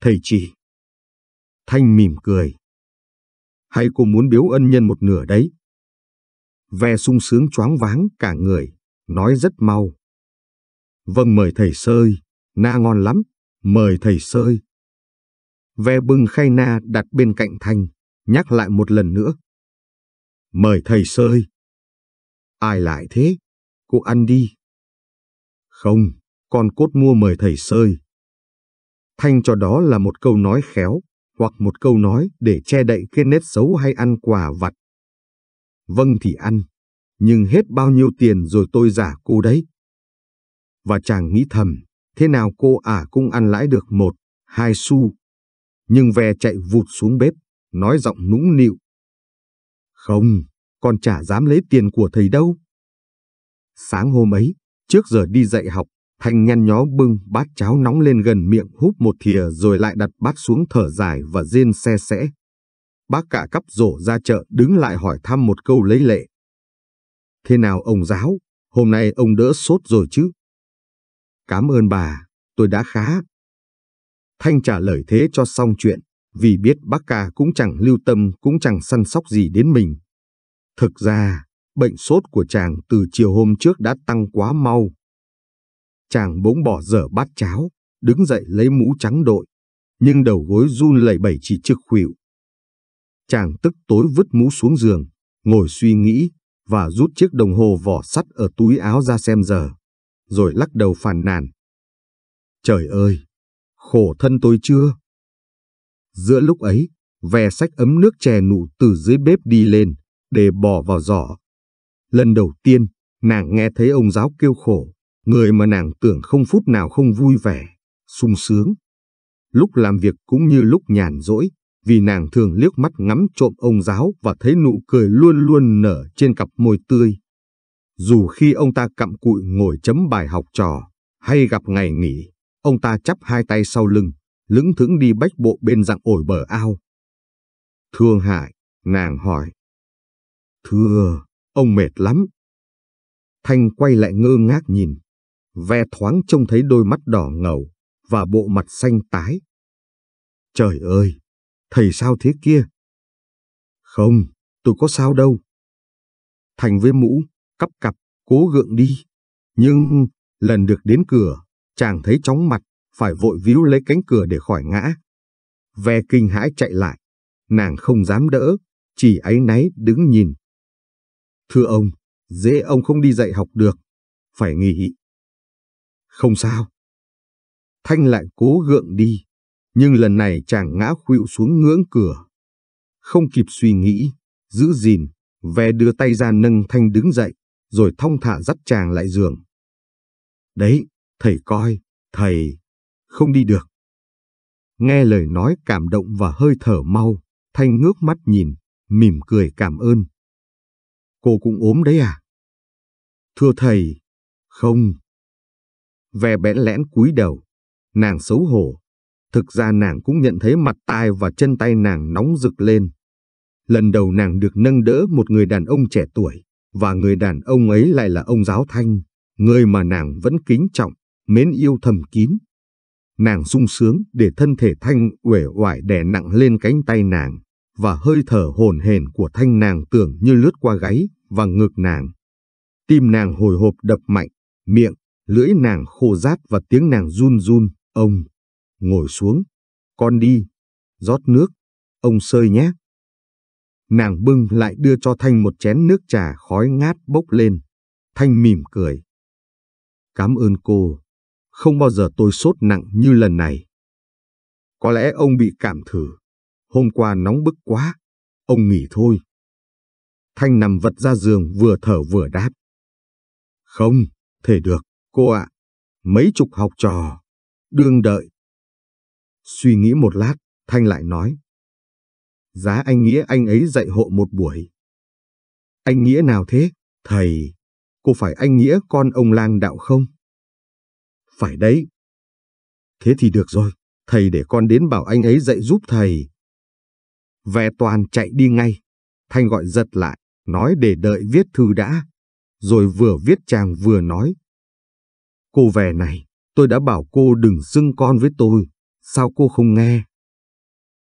thầy chị. Thanh mỉm cười. Hay cô muốn biếu ân nhân một nửa đấy? Ve sung sướng choáng váng cả người, nói rất mau. Vâng mời thầy sơi, na ngon lắm mời thầy sơi. Ve bưng khay na đặt bên cạnh Thanh, nhắc lại một lần nữa. Mời thầy sơi. Ai lại thế? Cô ăn đi. Không, con cốt mua mời thầy sơi. Thanh cho đó là một câu nói khéo, hoặc một câu nói để che đậy cái nét xấu hay ăn quà vặt. Vâng thì ăn, nhưng hết bao nhiêu tiền rồi tôi giả cô đấy. Và chàng nghĩ thầm, thế nào cô ả cũng ăn lãi được một, hai xu. Nhưng ve chạy vụt xuống bếp, nói giọng nũng nịu. Không, con chả dám lấy tiền của thầy đâu. Sáng hôm ấy, trước giờ đi dạy học, Thanh nhăn nhó bưng bát cháo nóng lên gần miệng húp một thìa rồi lại đặt bát xuống thở dài và rên xe sẽ. Bác cả cắp rổ ra chợ đứng lại hỏi thăm một câu lấy lệ. Thế nào ông giáo, hôm nay ông đỡ sốt rồi chứ? cảm ơn bà, tôi đã khá. Thanh trả lời thế cho xong chuyện, vì biết bác ca cũng chẳng lưu tâm cũng chẳng săn sóc gì đến mình. Thực ra, bệnh sốt của chàng từ chiều hôm trước đã tăng quá mau. Chàng bỗng bỏ dở bát cháo, đứng dậy lấy mũ trắng đội, nhưng đầu gối run lẩy bẩy chỉ trực khuỵu. Chàng tức tối vứt mũ xuống giường, ngồi suy nghĩ và rút chiếc đồng hồ vỏ sắt ở túi áo ra xem giờ rồi lắc đầu phàn nàn. Trời ơi! Khổ thân tôi chưa? Giữa lúc ấy, ve sách ấm nước chè nụ từ dưới bếp đi lên, để bỏ vào giỏ. Lần đầu tiên, nàng nghe thấy ông giáo kêu khổ, người mà nàng tưởng không phút nào không vui vẻ, sung sướng. Lúc làm việc cũng như lúc nhàn rỗi, vì nàng thường liếc mắt ngắm trộm ông giáo và thấy nụ cười luôn luôn nở trên cặp môi tươi, dù khi ông ta cặm cụi ngồi chấm bài học trò, hay gặp ngày nghỉ, ông ta chắp hai tay sau lưng, lững thững đi bách bộ bên dạng ổi bờ ao. Thương hại, nàng hỏi. Thưa, ông mệt lắm. Thanh quay lại ngơ ngác nhìn, ve thoáng trông thấy đôi mắt đỏ ngầu và bộ mặt xanh tái. Trời ơi, thầy sao thế kia? Không, tôi có sao đâu. Thành với mũ, cắp cặp, cố gượng đi. Nhưng, lần được đến cửa, chàng thấy chóng mặt, phải vội víu lấy cánh cửa để khỏi ngã. Ve kinh hãi chạy lại, nàng không dám đỡ, chỉ áy náy đứng nhìn. Thưa ông, dễ ông không đi dạy học được, phải nghỉ. Không sao. Thanh lại cố gượng đi, nhưng lần này chàng ngã khuỵu xuống ngưỡng cửa. Không kịp suy nghĩ, giữ gìn, ve đưa tay ra nâng Thanh đứng dậy rồi thong thả dắt chàng lại giường. Đấy, thầy coi, thầy, không đi được. Nghe lời nói cảm động và hơi thở mau, Thanh ngước mắt nhìn, mỉm cười cảm ơn. Cô cũng ốm đấy à? Thưa thầy, không. Ve bẽn lẽn cúi đầu, nàng xấu hổ. Thực ra nàng cũng nhận thấy mặt tai và chân tay nàng nóng rực lên. Lần đầu nàng được nâng đỡ một người đàn ông trẻ tuổi và người đàn ông ấy lại là ông giáo thanh, người mà nàng vẫn kính trọng, mến yêu thầm kín. Nàng sung sướng để thân thể thanh uể oải đè nặng lên cánh tay nàng, và hơi thở hồn hển của thanh nàng tưởng như lướt qua gáy và ngực nàng. Tim nàng hồi hộp đập mạnh, miệng, lưỡi nàng khô rát và tiếng nàng run run, ông, ngồi xuống, con đi, rót nước, ông sơi nhé nàng bưng lại đưa cho Thanh một chén nước trà khói ngát bốc lên. Thanh mỉm cười. Cảm ơn cô. Không bao giờ tôi sốt nặng như lần này. Có lẽ ông bị cảm thử. Hôm qua nóng bức quá. Ông nghỉ thôi. Thanh nằm vật ra giường vừa thở vừa đáp. Không, thể được, cô ạ. Mấy chục học trò. Đương đợi. Suy nghĩ một lát, Thanh lại nói giá anh Nghĩa anh ấy dạy hộ một buổi. Anh Nghĩa nào thế? Thầy, cô phải anh Nghĩa con ông lang đạo không? Phải đấy. Thế thì được rồi, thầy để con đến bảo anh ấy dạy giúp thầy. Về toàn chạy đi ngay, Thanh gọi giật lại, nói để đợi viết thư đã, rồi vừa viết chàng vừa nói. Cô về này, tôi đã bảo cô đừng xưng con với tôi, sao cô không nghe?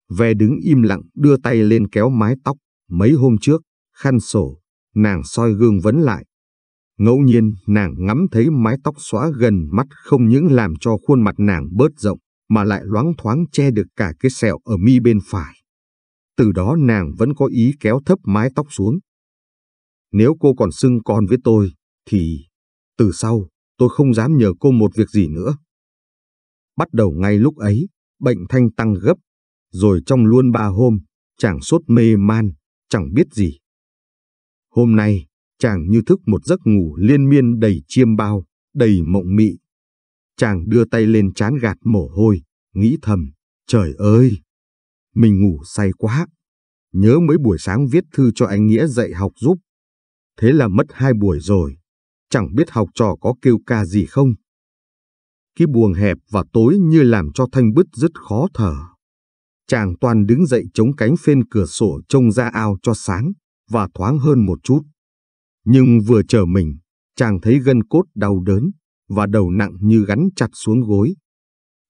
Về đứng im lặng đưa tay lên kéo mái tóc, mấy hôm trước, khăn sổ, nàng soi gương vấn lại. Ngẫu nhiên nàng ngắm thấy mái tóc xóa gần mắt không những làm cho khuôn mặt nàng bớt rộng, mà lại loáng thoáng che được cả cái sẹo ở mi bên phải. Từ đó nàng vẫn có ý kéo thấp mái tóc xuống. Nếu cô còn xưng con với tôi, thì từ sau tôi không dám nhờ cô một việc gì nữa. Bắt đầu ngay lúc ấy, bệnh thanh tăng gấp rồi trong luôn ba hôm, chàng sốt mê man, chẳng biết gì. Hôm nay, chàng như thức một giấc ngủ liên miên đầy chiêm bao, đầy mộng mị. Chàng đưa tay lên chán gạt mồ hôi, nghĩ thầm, trời ơi! Mình ngủ say quá, nhớ mấy buổi sáng viết thư cho anh Nghĩa dạy học giúp. Thế là mất hai buổi rồi, chẳng biết học trò có kêu ca gì không. Khi buồng hẹp và tối như làm cho Thanh Bứt rất khó thở. Chàng toàn đứng dậy chống cánh phên cửa sổ trông ra ao cho sáng và thoáng hơn một chút. Nhưng vừa chờ mình, chàng thấy gân cốt đau đớn và đầu nặng như gắn chặt xuống gối.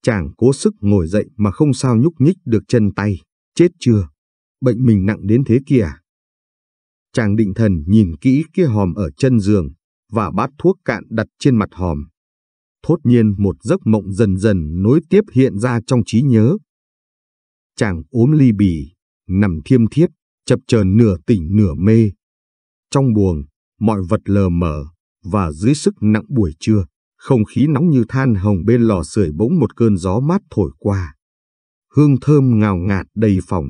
Chàng cố sức ngồi dậy mà không sao nhúc nhích được chân tay. Chết chưa? Bệnh mình nặng đến thế kia à? Chàng định thần nhìn kỹ kia hòm ở chân giường và bát thuốc cạn đặt trên mặt hòm. Thốt nhiên một giấc mộng dần dần nối tiếp hiện ra trong trí nhớ chàng ốm ly bì, nằm thiêm thiết, chập chờn nửa tỉnh nửa mê. Trong buồng, mọi vật lờ mờ, và dưới sức nặng buổi trưa, không khí nóng như than hồng bên lò sưởi bỗng một cơn gió mát thổi qua. Hương thơm ngào ngạt đầy phòng,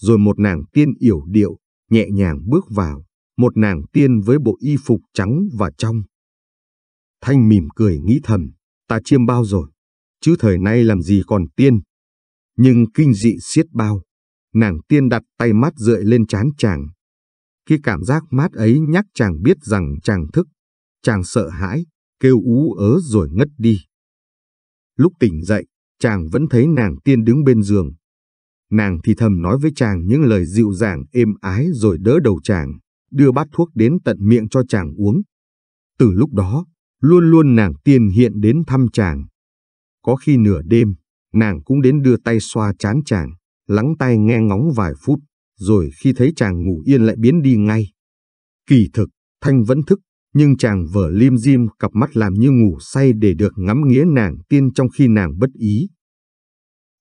rồi một nàng tiên yểu điệu, nhẹ nhàng bước vào, một nàng tiên với bộ y phục trắng và trong. Thanh mỉm cười nghĩ thầm, ta chiêm bao rồi, chứ thời nay làm gì còn tiên, nhưng kinh dị xiết bao. Nàng tiên đặt tay mát rượi lên trán chàng. Khi cảm giác mát ấy nhắc chàng biết rằng chàng thức, chàng sợ hãi, kêu ú ớ rồi ngất đi. Lúc tỉnh dậy, chàng vẫn thấy nàng tiên đứng bên giường. Nàng thì thầm nói với chàng những lời dịu dàng êm ái rồi đỡ đầu chàng, đưa bát thuốc đến tận miệng cho chàng uống. Từ lúc đó, luôn luôn nàng tiên hiện đến thăm chàng. Có khi nửa đêm, nàng cũng đến đưa tay xoa chán chàng, lắng tai nghe ngóng vài phút, rồi khi thấy chàng ngủ yên lại biến đi ngay. Kỳ thực, Thanh vẫn thức, nhưng chàng vở liêm diêm cặp mắt làm như ngủ say để được ngắm nghĩa nàng tiên trong khi nàng bất ý.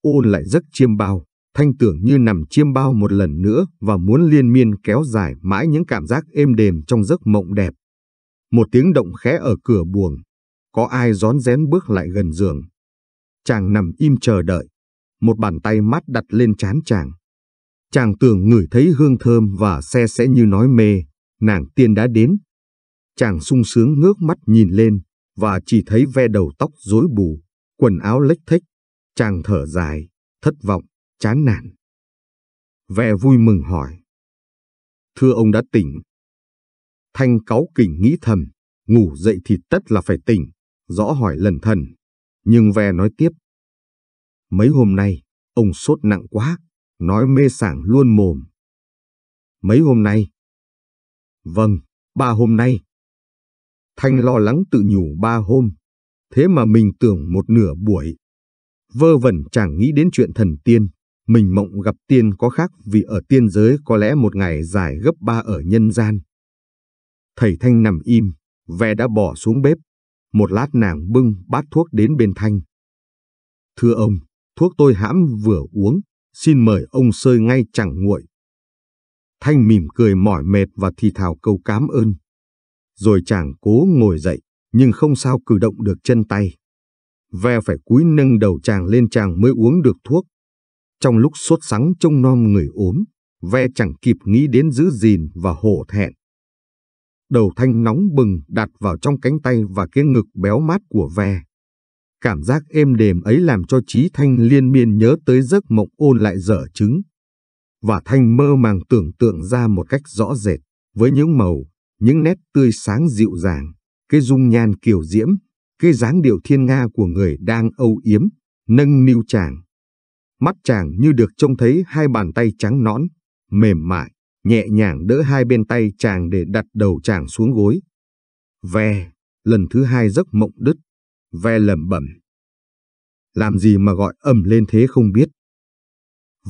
Ôn lại giấc chiêm bao, Thanh tưởng như nằm chiêm bao một lần nữa và muốn liên miên kéo dài mãi những cảm giác êm đềm trong giấc mộng đẹp. Một tiếng động khẽ ở cửa buồng, có ai rón rén bước lại gần giường, Chàng nằm im chờ đợi, một bàn tay mát đặt lên trán chàng. Chàng tưởng ngửi thấy hương thơm và xe sẽ như nói mê, nàng tiên đã đến. Chàng sung sướng ngước mắt nhìn lên, và chỉ thấy ve đầu tóc rối bù, quần áo lếch thếch. Chàng thở dài, thất vọng, chán nản. Ve vui mừng hỏi. Thưa ông đã tỉnh. Thanh cáo kỉnh nghĩ thầm, ngủ dậy thì tất là phải tỉnh, rõ hỏi lần thần. Nhưng ve nói tiếp. Mấy hôm nay, ông sốt nặng quá, nói mê sảng luôn mồm. Mấy hôm nay? Vâng, ba hôm nay. Thanh lo lắng tự nhủ ba hôm, thế mà mình tưởng một nửa buổi. Vơ vẩn chẳng nghĩ đến chuyện thần tiên, mình mộng gặp tiên có khác vì ở tiên giới có lẽ một ngày dài gấp ba ở nhân gian. Thầy Thanh nằm im, ve đã bỏ xuống bếp, một lát nàng bưng bát thuốc đến bên Thanh. Thưa ông, thuốc tôi hãm vừa uống, xin mời ông sơi ngay chẳng nguội. Thanh mỉm cười mỏi mệt và thì thào câu cám ơn. Rồi chàng cố ngồi dậy, nhưng không sao cử động được chân tay. Ve phải cúi nâng đầu chàng lên chàng mới uống được thuốc. Trong lúc sốt sắng trông non người ốm, Ve chẳng kịp nghĩ đến giữ gìn và hổ thẹn đầu thanh nóng bừng đặt vào trong cánh tay và cái ngực béo mát của ve. Cảm giác êm đềm ấy làm cho trí thanh liên miên nhớ tới giấc mộng ôn lại dở trứng. Và thanh mơ màng tưởng tượng ra một cách rõ rệt, với những màu, những nét tươi sáng dịu dàng, cái dung nhan kiều diễm, cái dáng điệu thiên nga của người đang âu yếm, nâng niu chàng. Mắt chàng như được trông thấy hai bàn tay trắng nõn, mềm mại, nhẹ nhàng đỡ hai bên tay chàng để đặt đầu chàng xuống gối. Ve, lần thứ hai giấc mộng đứt, ve lẩm bẩm. Làm gì mà gọi ầm lên thế không biết.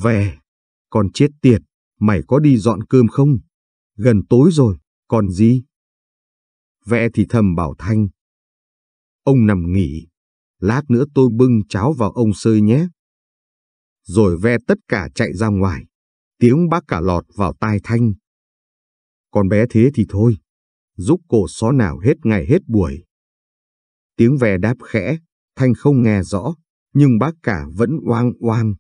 Ve, con chết tiệt, mày có đi dọn cơm không? Gần tối rồi, còn gì? Ve thì thầm bảo Thanh. Ông nằm nghỉ, lát nữa tôi bưng cháo vào ông sơi nhé. Rồi ve tất cả chạy ra ngoài. Tiếng bác cả lọt vào tai Thanh. Con bé thế thì thôi, giúp cổ xó nào hết ngày hết buổi. Tiếng ve đáp khẽ, Thanh không nghe rõ, nhưng bác cả vẫn oang oang.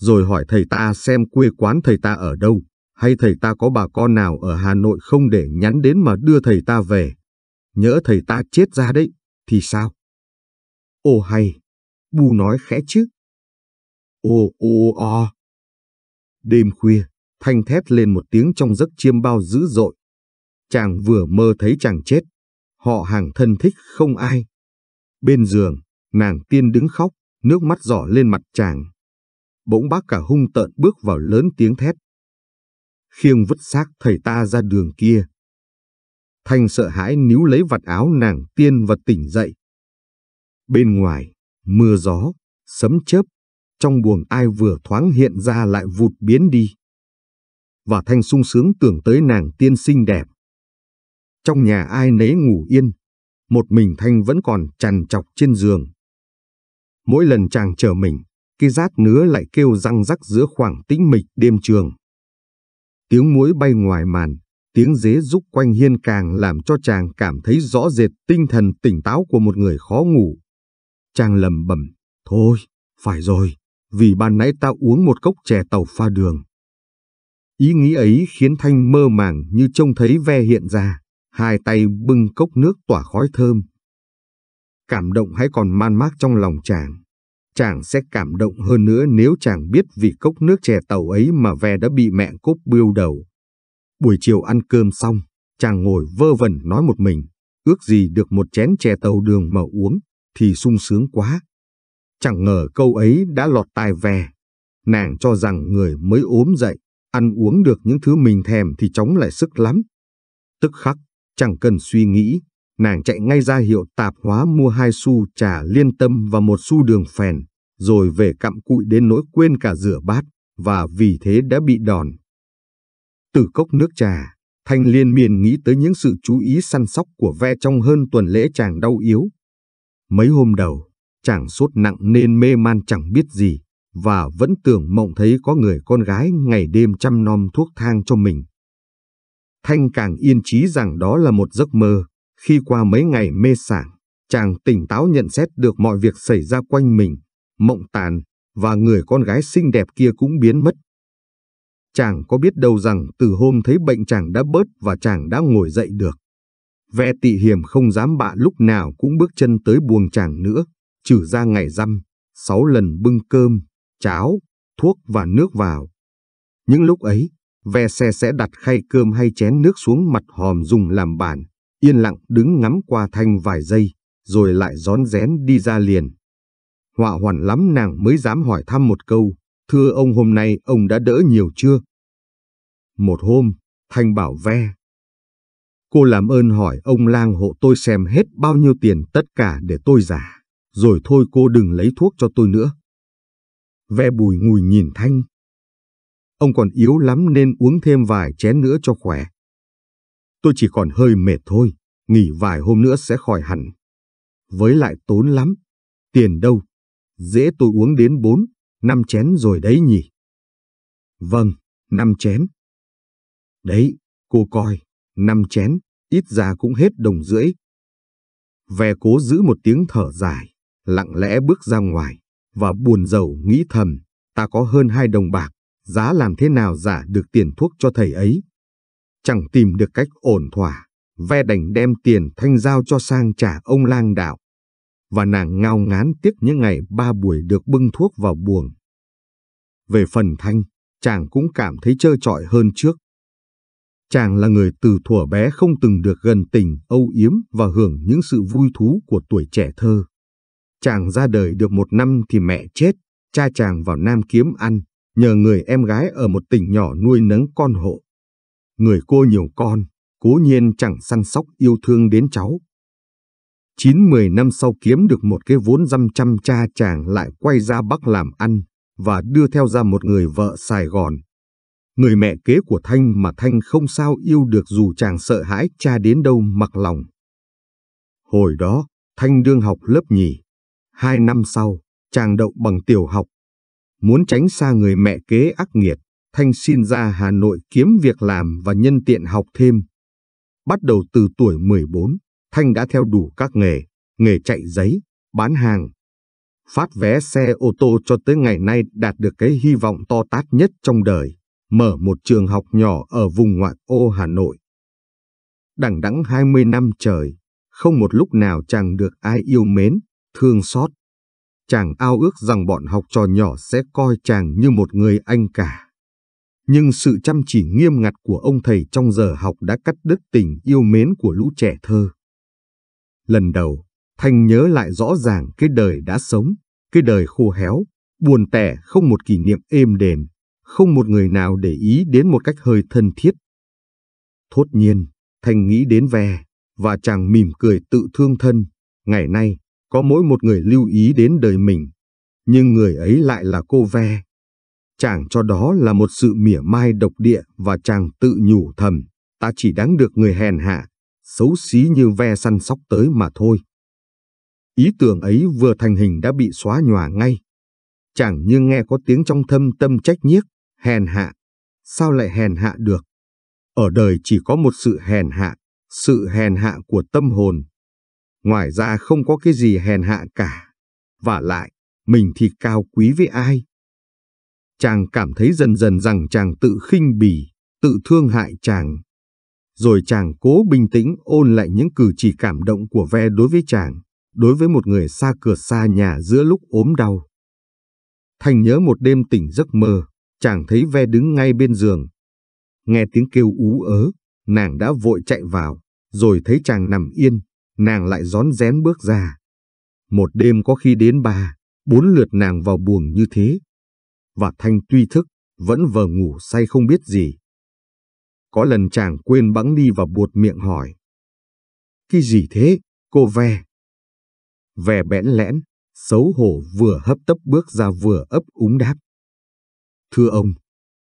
Rồi hỏi thầy ta xem quê quán thầy ta ở đâu, hay thầy ta có bà con nào ở Hà Nội không để nhắn đến mà đưa thầy ta về. Nhỡ thầy ta chết ra đấy, thì sao? Ô hay, Bu nói khẽ chứ. Ô ô o, Đêm khuya, Thanh thét lên một tiếng trong giấc chiêm bao dữ dội. Chàng vừa mơ thấy chàng chết, họ hàng thân thích không ai. Bên giường, nàng tiên đứng khóc, nước mắt giỏ lên mặt chàng. Bỗng bác cả hung tợn bước vào lớn tiếng thét. Khiêng vứt xác thầy ta ra đường kia. Thanh sợ hãi níu lấy vạt áo nàng tiên và tỉnh dậy. Bên ngoài, mưa gió, sấm chớp, trong buồng ai vừa thoáng hiện ra lại vụt biến đi. Và Thanh sung sướng tưởng tới nàng tiên xinh đẹp. Trong nhà ai nấy ngủ yên, một mình Thanh vẫn còn trằn trọc trên giường. Mỗi lần chàng chờ mình, cái rát nứa lại kêu răng rắc giữa khoảng tĩnh mịch đêm trường. Tiếng muối bay ngoài màn, tiếng dế rúc quanh hiên càng làm cho chàng cảm thấy rõ rệt tinh thần tỉnh táo của một người khó ngủ. Chàng lầm bẩm, thôi, phải rồi, vì ban nãy ta uống một cốc chè tàu pha đường. Ý nghĩ ấy khiến Thanh mơ màng như trông thấy ve hiện ra, hai tay bưng cốc nước tỏa khói thơm. Cảm động hãy còn man mác trong lòng chàng. Chàng sẽ cảm động hơn nữa nếu chàng biết vì cốc nước chè tàu ấy mà ve đã bị mẹ cốp bưu đầu. Buổi chiều ăn cơm xong, chàng ngồi vơ vẩn nói một mình, ước gì được một chén chè tàu đường mà uống, thì sung sướng quá. Chẳng ngờ câu ấy đã lọt tai về. Nàng cho rằng người mới ốm dậy, ăn uống được những thứ mình thèm thì chóng lại sức lắm. Tức khắc, chẳng cần suy nghĩ, nàng chạy ngay ra hiệu tạp hóa mua hai xu trà liên tâm và một xu đường phèn, rồi về cặm cụi đến nỗi quên cả rửa bát, và vì thế đã bị đòn. Từ cốc nước trà, Thanh liên miên nghĩ tới những sự chú ý săn sóc của ve trong hơn tuần lễ chàng đau yếu. Mấy hôm đầu, chàng sốt nặng nên mê man chẳng biết gì, và vẫn tưởng mộng thấy có người con gái ngày đêm chăm nom thuốc thang cho mình. Thanh càng yên trí rằng đó là một giấc mơ, khi qua mấy ngày mê sảng, chàng tỉnh táo nhận xét được mọi việc xảy ra quanh mình, mộng tàn, và người con gái xinh đẹp kia cũng biến mất. Chàng có biết đâu rằng từ hôm thấy bệnh chàng đã bớt và chàng đã ngồi dậy được. Ve tị hiểm không dám bạ lúc nào cũng bước chân tới buồng chàng nữa trừ ra ngày rằm, sáu lần bưng cơm, cháo, thuốc và nước vào. Những lúc ấy, ve xe sẽ đặt khay cơm hay chén nước xuống mặt hòm dùng làm bàn, yên lặng đứng ngắm qua thanh vài giây, rồi lại rón rén đi ra liền. Họa hoàn lắm nàng mới dám hỏi thăm một câu, thưa ông hôm nay ông đã đỡ nhiều chưa? Một hôm, Thanh bảo ve. Cô làm ơn hỏi ông lang hộ tôi xem hết bao nhiêu tiền tất cả để tôi giả rồi thôi cô đừng lấy thuốc cho tôi nữa. Vẻ bùi ngùi nhìn Thanh. Ông còn yếu lắm nên uống thêm vài chén nữa cho khỏe. Tôi chỉ còn hơi mệt thôi, nghỉ vài hôm nữa sẽ khỏi hẳn. Với lại tốn lắm, tiền đâu, dễ tôi uống đến bốn, năm chén rồi đấy nhỉ. Vâng, năm chén. Đấy, cô coi, năm chén, ít ra cũng hết đồng rưỡi. vẻ cố giữ một tiếng thở dài lặng lẽ bước ra ngoài và buồn rầu nghĩ thầm, ta có hơn hai đồng bạc, giá làm thế nào giả được tiền thuốc cho thầy ấy. Chẳng tìm được cách ổn thỏa, ve đành đem tiền thanh giao cho sang trả ông lang đạo. Và nàng ngao ngán tiếc những ngày ba buổi được bưng thuốc vào buồng. Về phần thanh, chàng cũng cảm thấy trơ trọi hơn trước. Chàng là người từ thuở bé không từng được gần tình, âu yếm và hưởng những sự vui thú của tuổi trẻ thơ. Chàng ra đời được một năm thì mẹ chết, cha chàng vào Nam kiếm ăn, nhờ người em gái ở một tỉnh nhỏ nuôi nấng con hộ. Người cô nhiều con, cố nhiên chẳng săn sóc yêu thương đến cháu. Chín mười năm sau kiếm được một cái vốn dăm trăm cha chàng lại quay ra Bắc làm ăn và đưa theo ra một người vợ Sài Gòn. Người mẹ kế của Thanh mà Thanh không sao yêu được dù chàng sợ hãi cha đến đâu mặc lòng. Hồi đó, Thanh đương học lớp nhì, Hai năm sau, chàng đậu bằng tiểu học. Muốn tránh xa người mẹ kế ác nghiệt, Thanh xin ra Hà Nội kiếm việc làm và nhân tiện học thêm. Bắt đầu từ tuổi 14, Thanh đã theo đủ các nghề, nghề chạy giấy, bán hàng. Phát vé xe ô tô cho tới ngày nay đạt được cái hy vọng to tát nhất trong đời, mở một trường học nhỏ ở vùng ngoại ô Hà Nội. Đằng đẵng 20 năm trời, không một lúc nào chàng được ai yêu mến, thương xót. Chàng ao ước rằng bọn học trò nhỏ sẽ coi chàng như một người anh cả. Nhưng sự chăm chỉ nghiêm ngặt của ông thầy trong giờ học đã cắt đứt tình yêu mến của lũ trẻ thơ. Lần đầu, Thanh nhớ lại rõ ràng cái đời đã sống, cái đời khô héo, buồn tẻ không một kỷ niệm êm đềm, không một người nào để ý đến một cách hơi thân thiết. Thốt nhiên, Thanh nghĩ đến về và chàng mỉm cười tự thương thân. Ngày nay, có mỗi một người lưu ý đến đời mình, nhưng người ấy lại là cô ve. Chàng cho đó là một sự mỉa mai độc địa và chàng tự nhủ thầm, ta chỉ đáng được người hèn hạ, xấu xí như ve săn sóc tới mà thôi. Ý tưởng ấy vừa thành hình đã bị xóa nhòa ngay. Chàng như nghe có tiếng trong thâm tâm trách nhiếc, hèn hạ. Sao lại hèn hạ được? Ở đời chỉ có một sự hèn hạ, sự hèn hạ của tâm hồn, Ngoài ra không có cái gì hèn hạ cả. Và lại, mình thì cao quý với ai? Chàng cảm thấy dần dần rằng chàng tự khinh bỉ, tự thương hại chàng. Rồi chàng cố bình tĩnh ôn lại những cử chỉ cảm động của ve đối với chàng, đối với một người xa cửa xa nhà giữa lúc ốm đau. Thành nhớ một đêm tỉnh giấc mơ, chàng thấy ve đứng ngay bên giường. Nghe tiếng kêu ú ớ, nàng đã vội chạy vào, rồi thấy chàng nằm yên, nàng lại rón rén bước ra. Một đêm có khi đến ba, bốn lượt nàng vào buồng như thế. Và Thanh tuy thức, vẫn vờ ngủ say không biết gì. Có lần chàng quên bẵng đi và buột miệng hỏi. Cái gì thế, cô ve? Ve bẽn lẽn, xấu hổ vừa hấp tấp bước ra vừa ấp úng đáp. Thưa ông,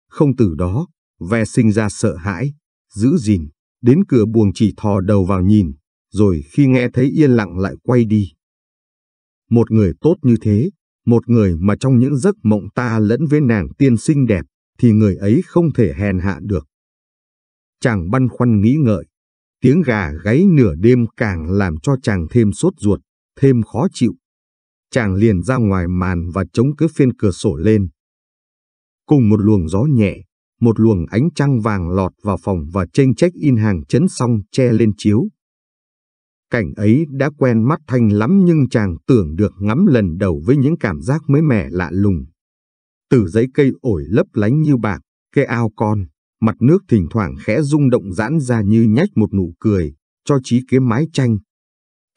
không từ đó, ve sinh ra sợ hãi, giữ gìn, đến cửa buồng chỉ thò đầu vào nhìn, rồi khi nghe thấy yên lặng lại quay đi. Một người tốt như thế, một người mà trong những giấc mộng ta lẫn với nàng tiên xinh đẹp, thì người ấy không thể hèn hạ được. Chàng băn khoăn nghĩ ngợi, tiếng gà gáy nửa đêm càng làm cho chàng thêm sốt ruột, thêm khó chịu. Chàng liền ra ngoài màn và chống cái phiên cửa sổ lên. Cùng một luồng gió nhẹ, một luồng ánh trăng vàng lọt vào phòng và chênh trách in hàng chấn xong che lên chiếu, Cảnh ấy đã quen mắt Thanh lắm nhưng chàng tưởng được ngắm lần đầu với những cảm giác mới mẻ lạ lùng. Từ giấy cây ổi lấp lánh như bạc, cây ao con, mặt nước thỉnh thoảng khẽ rung động giãn ra như nhách một nụ cười, cho trí kế mái tranh.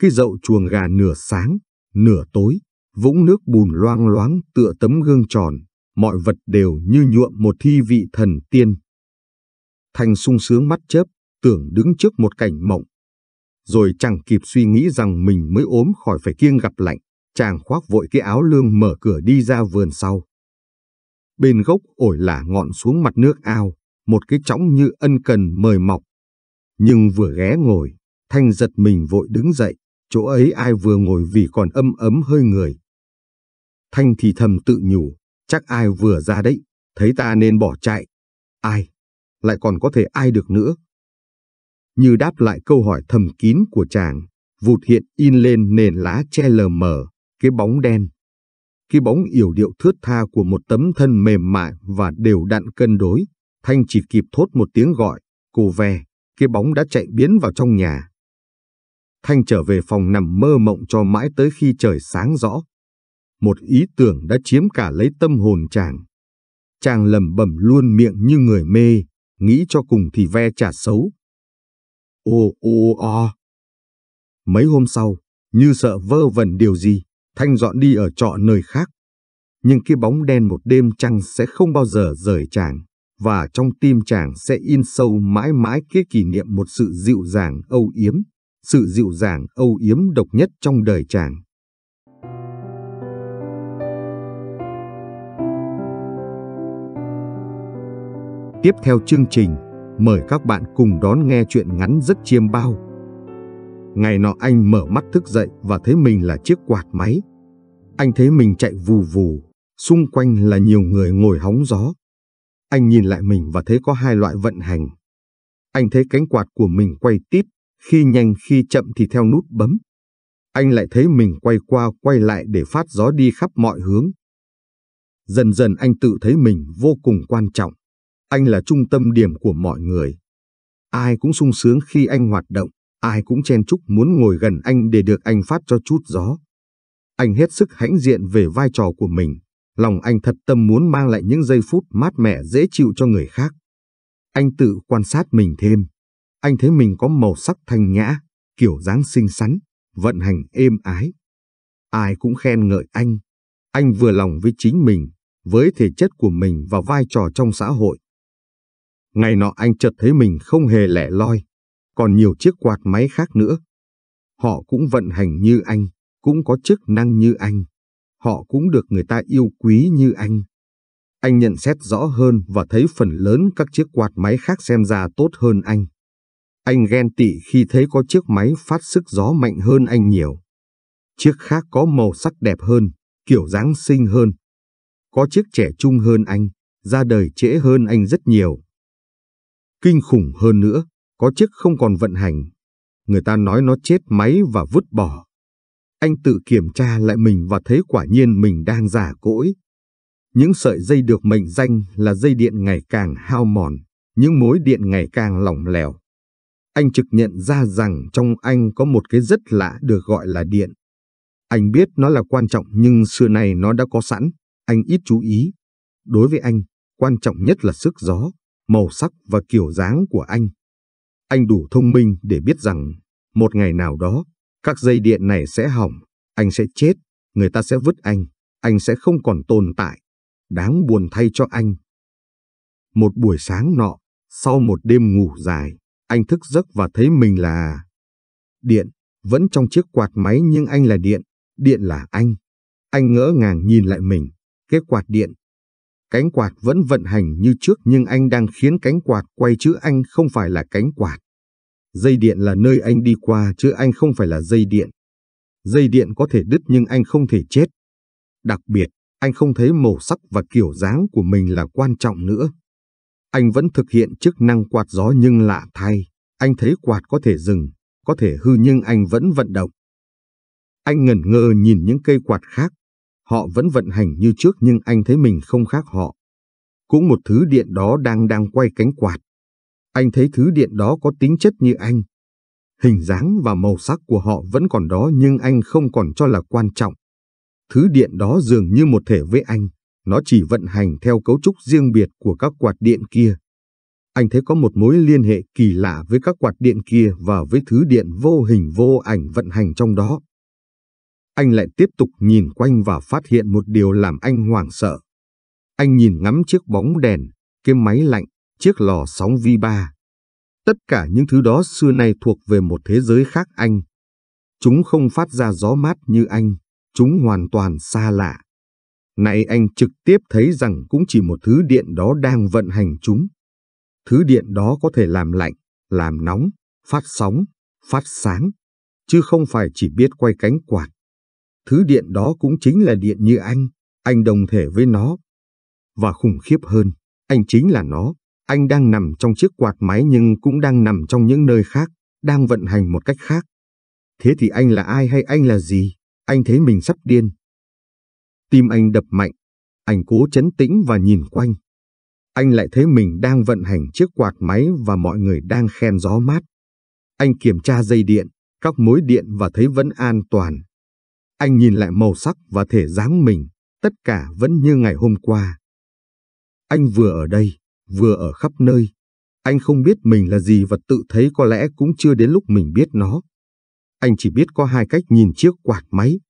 Cái dậu chuồng gà nửa sáng, nửa tối, vũng nước bùn loang loáng tựa tấm gương tròn, mọi vật đều như nhuộm một thi vị thần tiên. Thanh sung sướng mắt chớp, tưởng đứng trước một cảnh mộng, rồi chẳng kịp suy nghĩ rằng mình mới ốm khỏi phải kiêng gặp lạnh, chàng khoác vội cái áo lương mở cửa đi ra vườn sau. Bên gốc ổi lả ngọn xuống mặt nước ao, một cái trống như ân cần mời mọc. Nhưng vừa ghé ngồi, Thanh giật mình vội đứng dậy, chỗ ấy ai vừa ngồi vì còn âm ấm hơi người. Thanh thì thầm tự nhủ, chắc ai vừa ra đấy, thấy ta nên bỏ chạy. Ai? Lại còn có thể ai được nữa như đáp lại câu hỏi thầm kín của chàng, vụt hiện in lên nền lá che lờ mờ, cái bóng đen. Cái bóng yểu điệu thướt tha của một tấm thân mềm mại và đều đặn cân đối, Thanh chỉ kịp thốt một tiếng gọi, cô về, cái bóng đã chạy biến vào trong nhà. Thanh trở về phòng nằm mơ mộng cho mãi tới khi trời sáng rõ. Một ý tưởng đã chiếm cả lấy tâm hồn chàng. Chàng lầm bẩm luôn miệng như người mê, nghĩ cho cùng thì ve chả xấu, Ô ô o. Mấy hôm sau, như sợ vơ vẩn điều gì, Thanh dọn đi ở trọ nơi khác. Nhưng cái bóng đen một đêm trăng sẽ không bao giờ rời chàng, và trong tim chàng sẽ in sâu mãi mãi cái kỷ niệm một sự dịu dàng âu yếm, sự dịu dàng âu yếm độc nhất trong đời chàng. Tiếp theo chương trình mời các bạn cùng đón nghe chuyện ngắn rất chiêm bao. Ngày nọ anh mở mắt thức dậy và thấy mình là chiếc quạt máy. Anh thấy mình chạy vù vù, xung quanh là nhiều người ngồi hóng gió. Anh nhìn lại mình và thấy có hai loại vận hành. Anh thấy cánh quạt của mình quay tít, khi nhanh khi chậm thì theo nút bấm. Anh lại thấy mình quay qua quay lại để phát gió đi khắp mọi hướng. Dần dần anh tự thấy mình vô cùng quan trọng. Anh là trung tâm điểm của mọi người. Ai cũng sung sướng khi anh hoạt động, ai cũng chen chúc muốn ngồi gần anh để được anh phát cho chút gió. Anh hết sức hãnh diện về vai trò của mình, lòng anh thật tâm muốn mang lại những giây phút mát mẻ dễ chịu cho người khác. Anh tự quan sát mình thêm, anh thấy mình có màu sắc thanh nhã, kiểu dáng xinh xắn, vận hành êm ái. Ai cũng khen ngợi anh, anh vừa lòng với chính mình, với thể chất của mình và vai trò trong xã hội. Ngày nọ anh chợt thấy mình không hề lẻ loi, còn nhiều chiếc quạt máy khác nữa. Họ cũng vận hành như anh, cũng có chức năng như anh. Họ cũng được người ta yêu quý như anh. Anh nhận xét rõ hơn và thấy phần lớn các chiếc quạt máy khác xem ra tốt hơn anh. Anh ghen tị khi thấy có chiếc máy phát sức gió mạnh hơn anh nhiều. Chiếc khác có màu sắc đẹp hơn, kiểu dáng xinh hơn. Có chiếc trẻ trung hơn anh, ra đời trễ hơn anh rất nhiều. Kinh khủng hơn nữa, có chiếc không còn vận hành. Người ta nói nó chết máy và vứt bỏ. Anh tự kiểm tra lại mình và thấy quả nhiên mình đang giả cỗi. Những sợi dây được mệnh danh là dây điện ngày càng hao mòn, những mối điện ngày càng lỏng lẻo. Anh trực nhận ra rằng trong anh có một cái rất lạ được gọi là điện. Anh biết nó là quan trọng nhưng xưa nay nó đã có sẵn, anh ít chú ý. Đối với anh, quan trọng nhất là sức gió, màu sắc và kiểu dáng của anh. Anh đủ thông minh để biết rằng, một ngày nào đó, các dây điện này sẽ hỏng, anh sẽ chết, người ta sẽ vứt anh, anh sẽ không còn tồn tại. Đáng buồn thay cho anh. Một buổi sáng nọ, sau một đêm ngủ dài, anh thức giấc và thấy mình là... Điện, vẫn trong chiếc quạt máy nhưng anh là điện, điện là anh. Anh ngỡ ngàng nhìn lại mình, cái quạt điện, Cánh quạt vẫn vận hành như trước nhưng anh đang khiến cánh quạt quay chứ anh không phải là cánh quạt. Dây điện là nơi anh đi qua chứ anh không phải là dây điện. Dây điện có thể đứt nhưng anh không thể chết. Đặc biệt, anh không thấy màu sắc và kiểu dáng của mình là quan trọng nữa. Anh vẫn thực hiện chức năng quạt gió nhưng lạ thay, anh thấy quạt có thể dừng, có thể hư nhưng anh vẫn vận động. Anh ngẩn ngơ nhìn những cây quạt khác, Họ vẫn vận hành như trước nhưng anh thấy mình không khác họ. Cũng một thứ điện đó đang đang quay cánh quạt. Anh thấy thứ điện đó có tính chất như anh. Hình dáng và màu sắc của họ vẫn còn đó nhưng anh không còn cho là quan trọng. Thứ điện đó dường như một thể với anh, nó chỉ vận hành theo cấu trúc riêng biệt của các quạt điện kia. Anh thấy có một mối liên hệ kỳ lạ với các quạt điện kia và với thứ điện vô hình vô ảnh vận hành trong đó. Anh lại tiếp tục nhìn quanh và phát hiện một điều làm anh hoảng sợ. Anh nhìn ngắm chiếc bóng đèn, cái máy lạnh, chiếc lò sóng vi ba Tất cả những thứ đó xưa nay thuộc về một thế giới khác anh. Chúng không phát ra gió mát như anh, chúng hoàn toàn xa lạ. Nãy anh trực tiếp thấy rằng cũng chỉ một thứ điện đó đang vận hành chúng. Thứ điện đó có thể làm lạnh, làm nóng, phát sóng, phát sáng, chứ không phải chỉ biết quay cánh quạt thứ điện đó cũng chính là điện như anh, anh đồng thể với nó. Và khủng khiếp hơn, anh chính là nó, anh đang nằm trong chiếc quạt máy nhưng cũng đang nằm trong những nơi khác, đang vận hành một cách khác. Thế thì anh là ai hay anh là gì? Anh thấy mình sắp điên. Tim anh đập mạnh, anh cố chấn tĩnh và nhìn quanh. Anh lại thấy mình đang vận hành chiếc quạt máy và mọi người đang khen gió mát. Anh kiểm tra dây điện, các mối điện và thấy vẫn an toàn, anh nhìn lại màu sắc và thể dáng mình, tất cả vẫn như ngày hôm qua. Anh vừa ở đây, vừa ở khắp nơi. Anh không biết mình là gì và tự thấy có lẽ cũng chưa đến lúc mình biết nó. Anh chỉ biết có hai cách nhìn chiếc quạt máy.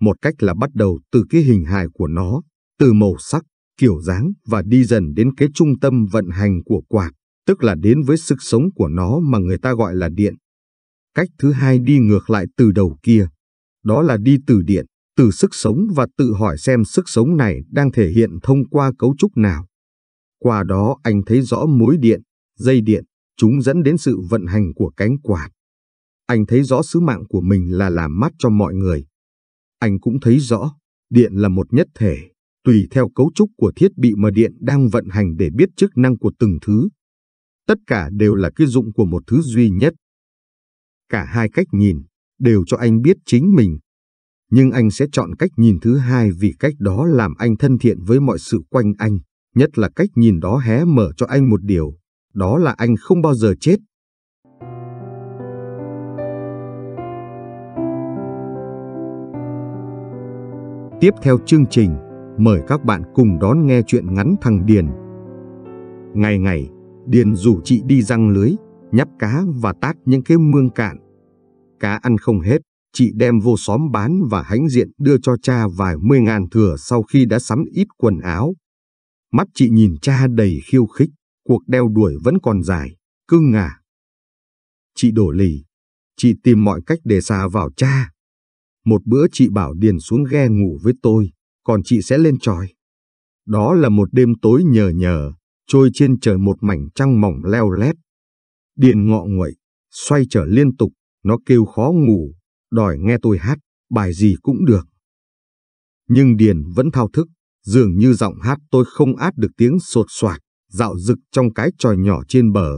Một cách là bắt đầu từ cái hình hài của nó, từ màu sắc, kiểu dáng và đi dần đến cái trung tâm vận hành của quạt, tức là đến với sức sống của nó mà người ta gọi là điện. Cách thứ hai đi ngược lại từ đầu kia, đó là đi từ điện, từ sức sống và tự hỏi xem sức sống này đang thể hiện thông qua cấu trúc nào. Qua đó anh thấy rõ mối điện, dây điện, chúng dẫn đến sự vận hành của cánh quạt. Anh thấy rõ sứ mạng của mình là làm mát cho mọi người. Anh cũng thấy rõ, điện là một nhất thể, tùy theo cấu trúc của thiết bị mà điện đang vận hành để biết chức năng của từng thứ. Tất cả đều là cái dụng của một thứ duy nhất. Cả hai cách nhìn, đều cho anh biết chính mình. Nhưng anh sẽ chọn cách nhìn thứ hai vì cách đó làm anh thân thiện với mọi sự quanh anh, nhất là cách nhìn đó hé mở cho anh một điều, đó là anh không bao giờ chết. Tiếp theo chương trình, mời các bạn cùng đón nghe chuyện ngắn thằng Điền. Ngày ngày, Điền rủ chị đi răng lưới, nhắp cá và tát những cái mương cạn cá ăn không hết, chị đem vô xóm bán và hãnh diện đưa cho cha vài mươi ngàn thừa sau khi đã sắm ít quần áo. Mắt chị nhìn cha đầy khiêu khích, cuộc đeo đuổi vẫn còn dài, cưng à. Chị đổ lì, chị tìm mọi cách để xà vào cha. Một bữa chị bảo Điền xuống ghe ngủ với tôi, còn chị sẽ lên tròi. Đó là một đêm tối nhờ nhờ, trôi trên trời một mảnh trăng mỏng leo lét. Điền ngọ nguậy, xoay trở liên tục, nó kêu khó ngủ, đòi nghe tôi hát, bài gì cũng được. Nhưng Điền vẫn thao thức, dường như giọng hát tôi không át được tiếng sột soạt, dạo rực trong cái tròi nhỏ trên bờ.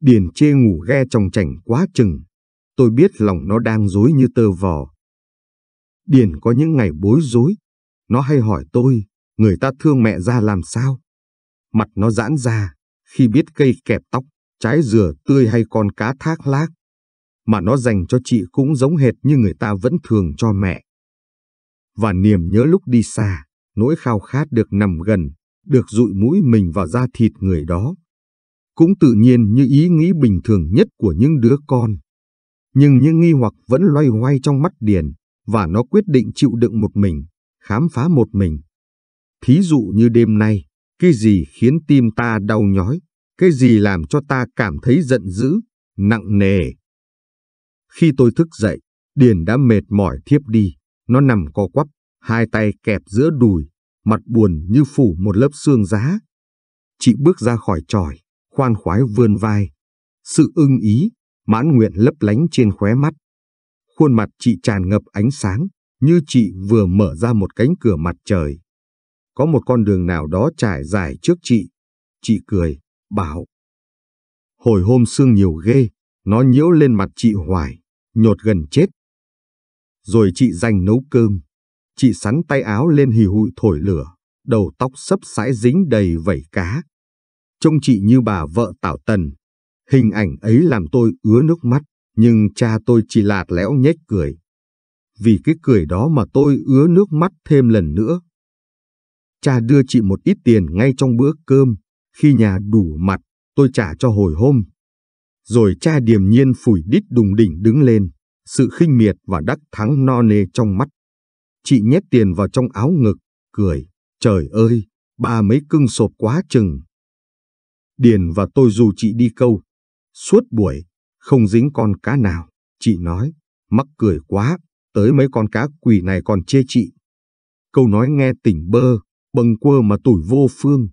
Điền chê ngủ ghe trong chảnh quá chừng, tôi biết lòng nó đang dối như tơ vò. Điền có những ngày bối rối, nó hay hỏi tôi, người ta thương mẹ ra làm sao? Mặt nó giãn ra, khi biết cây kẹp tóc, trái dừa tươi hay con cá thác lác mà nó dành cho chị cũng giống hệt như người ta vẫn thường cho mẹ. Và niềm nhớ lúc đi xa, nỗi khao khát được nằm gần, được dụi mũi mình vào da thịt người đó. Cũng tự nhiên như ý nghĩ bình thường nhất của những đứa con. Nhưng những nghi hoặc vẫn loay hoay trong mắt Điền, và nó quyết định chịu đựng một mình, khám phá một mình. Thí dụ như đêm nay, cái gì khiến tim ta đau nhói, cái gì làm cho ta cảm thấy giận dữ, nặng nề, khi tôi thức dậy, Điền đã mệt mỏi thiếp đi, nó nằm co quắp, hai tay kẹp giữa đùi, mặt buồn như phủ một lớp xương giá. Chị bước ra khỏi tròi, khoan khoái vươn vai. Sự ưng ý, mãn nguyện lấp lánh trên khóe mắt. Khuôn mặt chị tràn ngập ánh sáng, như chị vừa mở ra một cánh cửa mặt trời. Có một con đường nào đó trải dài trước chị. Chị cười, bảo. Hồi hôm sương nhiều ghê, nó nhiễu lên mặt chị hoài nhột gần chết. Rồi chị dành nấu cơm, chị sắn tay áo lên hì hụi thổi lửa, đầu tóc sấp sãi dính đầy vẩy cá. Trông chị như bà vợ Tảo Tần, hình ảnh ấy làm tôi ứa nước mắt, nhưng cha tôi chỉ lạt lẽo nhếch cười. Vì cái cười đó mà tôi ứa nước mắt thêm lần nữa. Cha đưa chị một ít tiền ngay trong bữa cơm, khi nhà đủ mặt, tôi trả cho hồi hôm, rồi cha điềm nhiên phủi đít đùng đỉnh đứng lên, sự khinh miệt và đắc thắng no nê trong mắt. Chị nhét tiền vào trong áo ngực, cười, trời ơi, ba mấy cưng sộp quá chừng. Điền và tôi dù chị đi câu, suốt buổi, không dính con cá nào, chị nói, mắc cười quá, tới mấy con cá quỷ này còn chê chị. Câu nói nghe tỉnh bơ, bâng quơ mà tủi vô phương.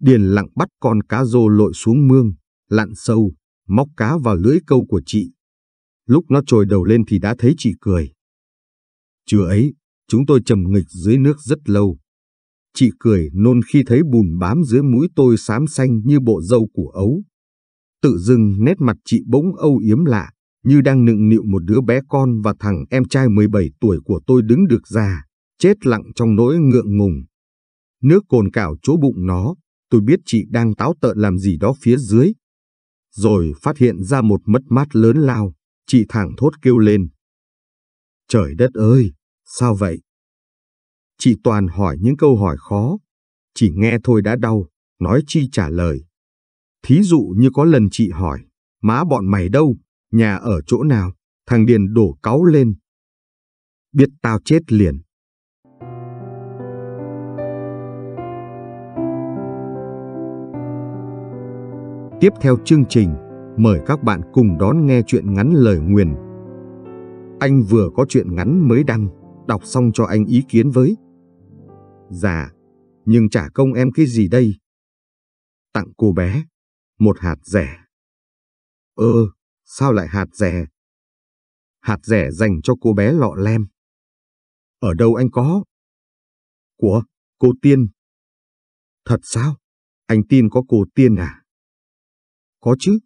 Điền lặng bắt con cá rô lội xuống mương, lặn sâu, móc cá vào lưỡi câu của chị. Lúc nó trồi đầu lên thì đã thấy chị cười. Trưa ấy, chúng tôi chầm nghịch dưới nước rất lâu. Chị cười nôn khi thấy bùn bám dưới mũi tôi xám xanh như bộ râu của ấu. Tự dưng nét mặt chị bỗng âu yếm lạ, như đang nựng nịu một đứa bé con và thằng em trai 17 tuổi của tôi đứng được ra, chết lặng trong nỗi ngượng ngùng. Nước cồn cào chỗ bụng nó, tôi biết chị đang táo tợn làm gì đó phía dưới, rồi phát hiện ra một mất mát lớn lao, chị thẳng thốt kêu lên. Trời đất ơi, sao vậy? Chị toàn hỏi những câu hỏi khó, chỉ nghe thôi đã đau, nói chi trả lời. Thí dụ như có lần chị hỏi, má bọn mày đâu, nhà ở chỗ nào, thằng Điền đổ cáu lên. Biết tao chết liền, Tiếp theo chương trình, mời các bạn cùng đón nghe chuyện ngắn lời nguyền. Anh vừa có chuyện ngắn mới đăng, đọc xong cho anh ý kiến với. Dạ, nhưng trả công em cái gì đây? Tặng cô bé, một hạt rẻ. Ơ, ờ, sao lại hạt rẻ? Hạt rẻ dành cho cô bé lọ lem. Ở đâu anh có? Của, cô Tiên. Thật sao? Anh tin có cô Tiên à? Có chứ.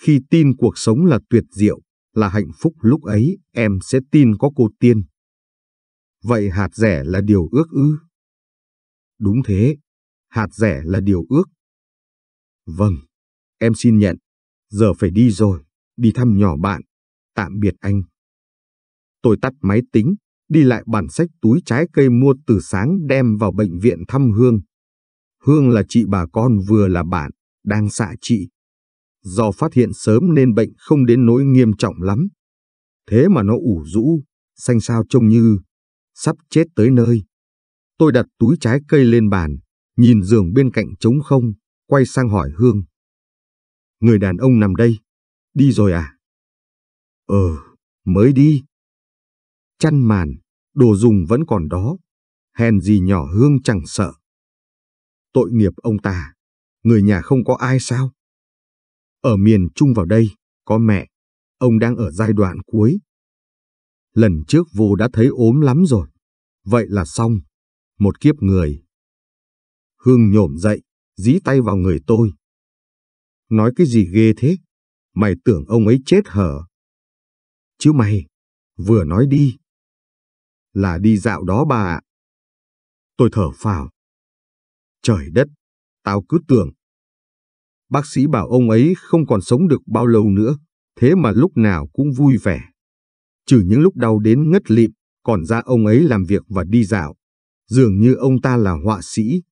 Khi tin cuộc sống là tuyệt diệu, là hạnh phúc lúc ấy em sẽ tin có cô tiên. Vậy hạt rẻ là điều ước ư? Đúng thế, hạt rẻ là điều ước. Vâng, em xin nhận, giờ phải đi rồi, đi thăm nhỏ bạn, tạm biệt anh. Tôi tắt máy tính, đi lại bản sách túi trái cây mua từ sáng đem vào bệnh viện thăm Hương. Hương là chị bà con vừa là bạn, đang xạ chị, do phát hiện sớm nên bệnh không đến nỗi nghiêm trọng lắm. Thế mà nó ủ rũ, xanh xao trông như, sắp chết tới nơi. Tôi đặt túi trái cây lên bàn, nhìn giường bên cạnh trống không, quay sang hỏi Hương. Người đàn ông nằm đây, đi rồi à? Ờ, mới đi. Chăn màn, đồ dùng vẫn còn đó, hèn gì nhỏ Hương chẳng sợ. Tội nghiệp ông ta, người nhà không có ai sao? Ở miền Trung vào đây, có mẹ, ông đang ở giai đoạn cuối. Lần trước vô đã thấy ốm lắm rồi, vậy là xong, một kiếp người. Hương nhổm dậy, dí tay vào người tôi. Nói cái gì ghê thế, mày tưởng ông ấy chết hở. Chứ mày, vừa nói đi. Là đi dạo đó bà ạ. Tôi thở phào. Trời đất, tao cứ tưởng Bác sĩ bảo ông ấy không còn sống được bao lâu nữa, thế mà lúc nào cũng vui vẻ. Trừ những lúc đau đến ngất lịm, còn ra ông ấy làm việc và đi dạo. Dường như ông ta là họa sĩ.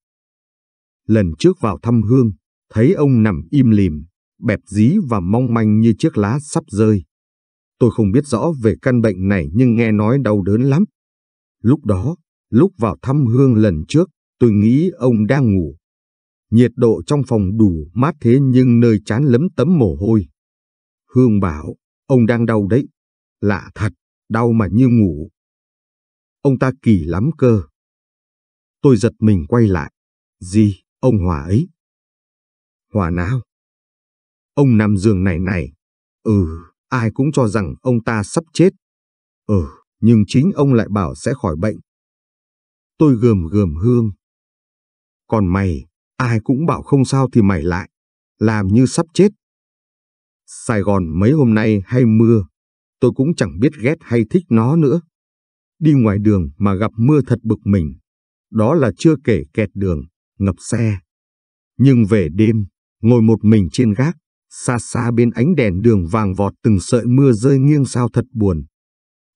Lần trước vào thăm Hương, thấy ông nằm im lìm, bẹp dí và mong manh như chiếc lá sắp rơi. Tôi không biết rõ về căn bệnh này nhưng nghe nói đau đớn lắm. Lúc đó, lúc vào thăm Hương lần trước, tôi nghĩ ông đang ngủ Nhiệt độ trong phòng đủ mát thế nhưng nơi chán lấm tấm mồ hôi. Hương bảo, ông đang đau đấy. Lạ thật, đau mà như ngủ. Ông ta kỳ lắm cơ. Tôi giật mình quay lại. Gì, ông Hòa ấy? Hòa nào? Ông nằm giường này này. Ừ, ai cũng cho rằng ông ta sắp chết. Ừ, nhưng chính ông lại bảo sẽ khỏi bệnh. Tôi gườm gườm hương. Còn mày, ai cũng bảo không sao thì mày lại, làm như sắp chết. Sài Gòn mấy hôm nay hay mưa, tôi cũng chẳng biết ghét hay thích nó nữa. Đi ngoài đường mà gặp mưa thật bực mình, đó là chưa kể kẹt đường, ngập xe. Nhưng về đêm, ngồi một mình trên gác, xa xa bên ánh đèn đường vàng vọt từng sợi mưa rơi nghiêng sao thật buồn.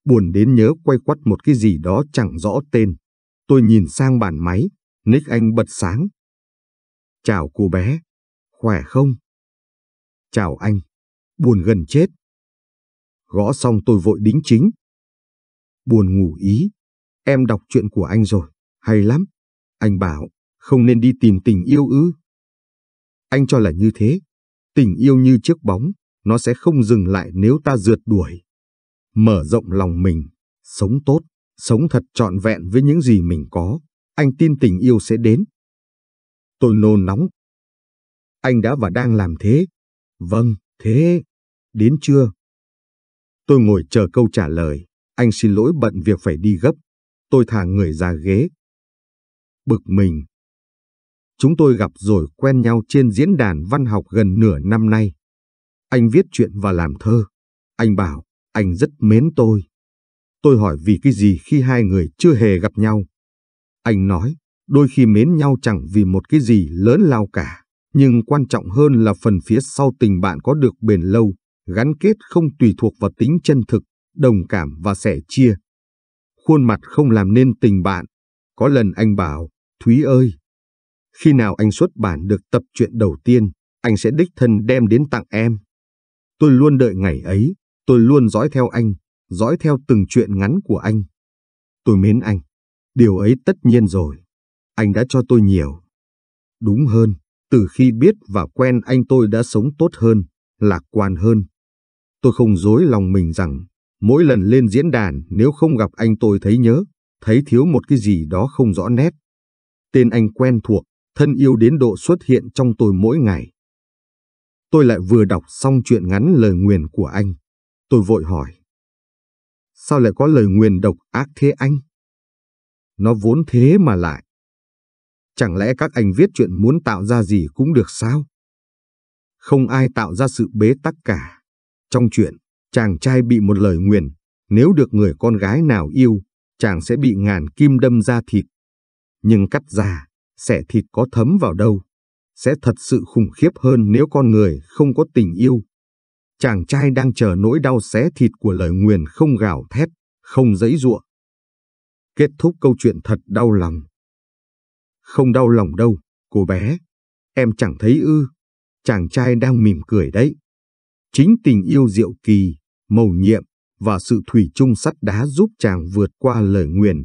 Buồn đến nhớ quay quắt một cái gì đó chẳng rõ tên. Tôi nhìn sang bàn máy, nick anh bật sáng, Chào cô bé, khỏe không? Chào anh, buồn gần chết. Gõ xong tôi vội đính chính. Buồn ngủ ý, em đọc chuyện của anh rồi, hay lắm. Anh bảo, không nên đi tìm tình yêu ư. Anh cho là như thế, tình yêu như chiếc bóng, nó sẽ không dừng lại nếu ta rượt đuổi. Mở rộng lòng mình, sống tốt, sống thật trọn vẹn với những gì mình có, anh tin tình yêu sẽ đến. Tôi nôn nóng. Anh đã và đang làm thế. Vâng, thế. Đến chưa? Tôi ngồi chờ câu trả lời. Anh xin lỗi bận việc phải đi gấp. Tôi thả người ra ghế. Bực mình. Chúng tôi gặp rồi quen nhau trên diễn đàn văn học gần nửa năm nay. Anh viết chuyện và làm thơ. Anh bảo, anh rất mến tôi. Tôi hỏi vì cái gì khi hai người chưa hề gặp nhau. Anh nói, Đôi khi mến nhau chẳng vì một cái gì lớn lao cả, nhưng quan trọng hơn là phần phía sau tình bạn có được bền lâu, gắn kết không tùy thuộc vào tính chân thực, đồng cảm và sẻ chia. Khuôn mặt không làm nên tình bạn. Có lần anh bảo, Thúy ơi, khi nào anh xuất bản được tập truyện đầu tiên, anh sẽ đích thân đem đến tặng em. Tôi luôn đợi ngày ấy, tôi luôn dõi theo anh, dõi theo từng chuyện ngắn của anh. Tôi mến anh, điều ấy tất nhiên rồi anh đã cho tôi nhiều. Đúng hơn, từ khi biết và quen anh tôi đã sống tốt hơn, lạc quan hơn. Tôi không dối lòng mình rằng, mỗi lần lên diễn đàn nếu không gặp anh tôi thấy nhớ, thấy thiếu một cái gì đó không rõ nét. Tên anh quen thuộc, thân yêu đến độ xuất hiện trong tôi mỗi ngày. Tôi lại vừa đọc xong chuyện ngắn lời nguyền của anh. Tôi vội hỏi. Sao lại có lời nguyền độc ác thế anh? Nó vốn thế mà lại. Chẳng lẽ các anh viết chuyện muốn tạo ra gì cũng được sao? Không ai tạo ra sự bế tắc cả. Trong chuyện, chàng trai bị một lời nguyền, nếu được người con gái nào yêu, chàng sẽ bị ngàn kim đâm ra thịt. Nhưng cắt ra, sẽ thịt có thấm vào đâu? Sẽ thật sự khủng khiếp hơn nếu con người không có tình yêu. Chàng trai đang chờ nỗi đau xé thịt của lời nguyền không gào thét, không giấy ruộng. Kết thúc câu chuyện thật đau lòng. Không đau lòng đâu, cô bé. Em chẳng thấy ư. Chàng trai đang mỉm cười đấy. Chính tình yêu diệu kỳ, mầu nhiệm và sự thủy chung sắt đá giúp chàng vượt qua lời nguyền.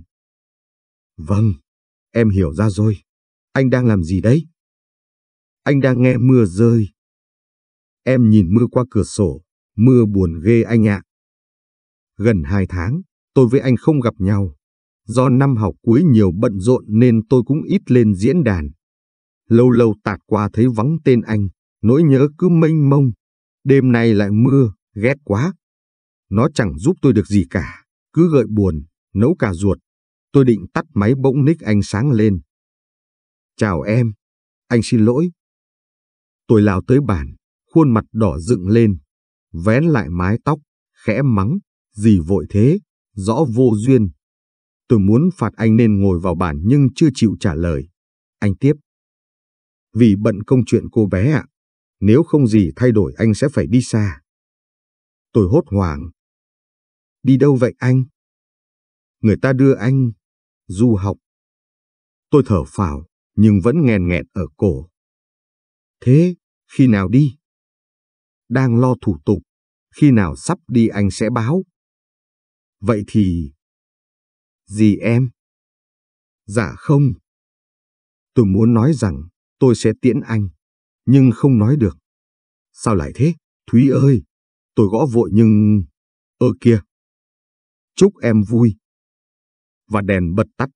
Vâng, em hiểu ra rồi. Anh đang làm gì đấy? Anh đang nghe mưa rơi. Em nhìn mưa qua cửa sổ, mưa buồn ghê anh ạ. Gần hai tháng, tôi với anh không gặp nhau. Do năm học cuối nhiều bận rộn nên tôi cũng ít lên diễn đàn. Lâu lâu tạt qua thấy vắng tên anh, nỗi nhớ cứ mênh mông. Đêm nay lại mưa, ghét quá. Nó chẳng giúp tôi được gì cả, cứ gợi buồn, nấu cà ruột. Tôi định tắt máy bỗng nick anh sáng lên. Chào em, anh xin lỗi. Tôi lao tới bàn, khuôn mặt đỏ dựng lên, vén lại mái tóc, khẽ mắng, gì vội thế, rõ vô duyên. Tôi muốn phạt anh nên ngồi vào bàn nhưng chưa chịu trả lời. Anh tiếp. Vì bận công chuyện cô bé ạ. nếu không gì thay đổi anh sẽ phải đi xa. Tôi hốt hoảng. Đi đâu vậy anh? Người ta đưa anh. Du học. Tôi thở phào nhưng vẫn nghèn nghẹn ở cổ. Thế, khi nào đi? Đang lo thủ tục. Khi nào sắp đi anh sẽ báo. Vậy thì, gì em? Dạ không. Tôi muốn nói rằng tôi sẽ tiễn anh, nhưng không nói được. Sao lại thế? Thúy ơi! Tôi gõ vội nhưng... Ơ kia! Chúc em vui! Và đèn bật tắt.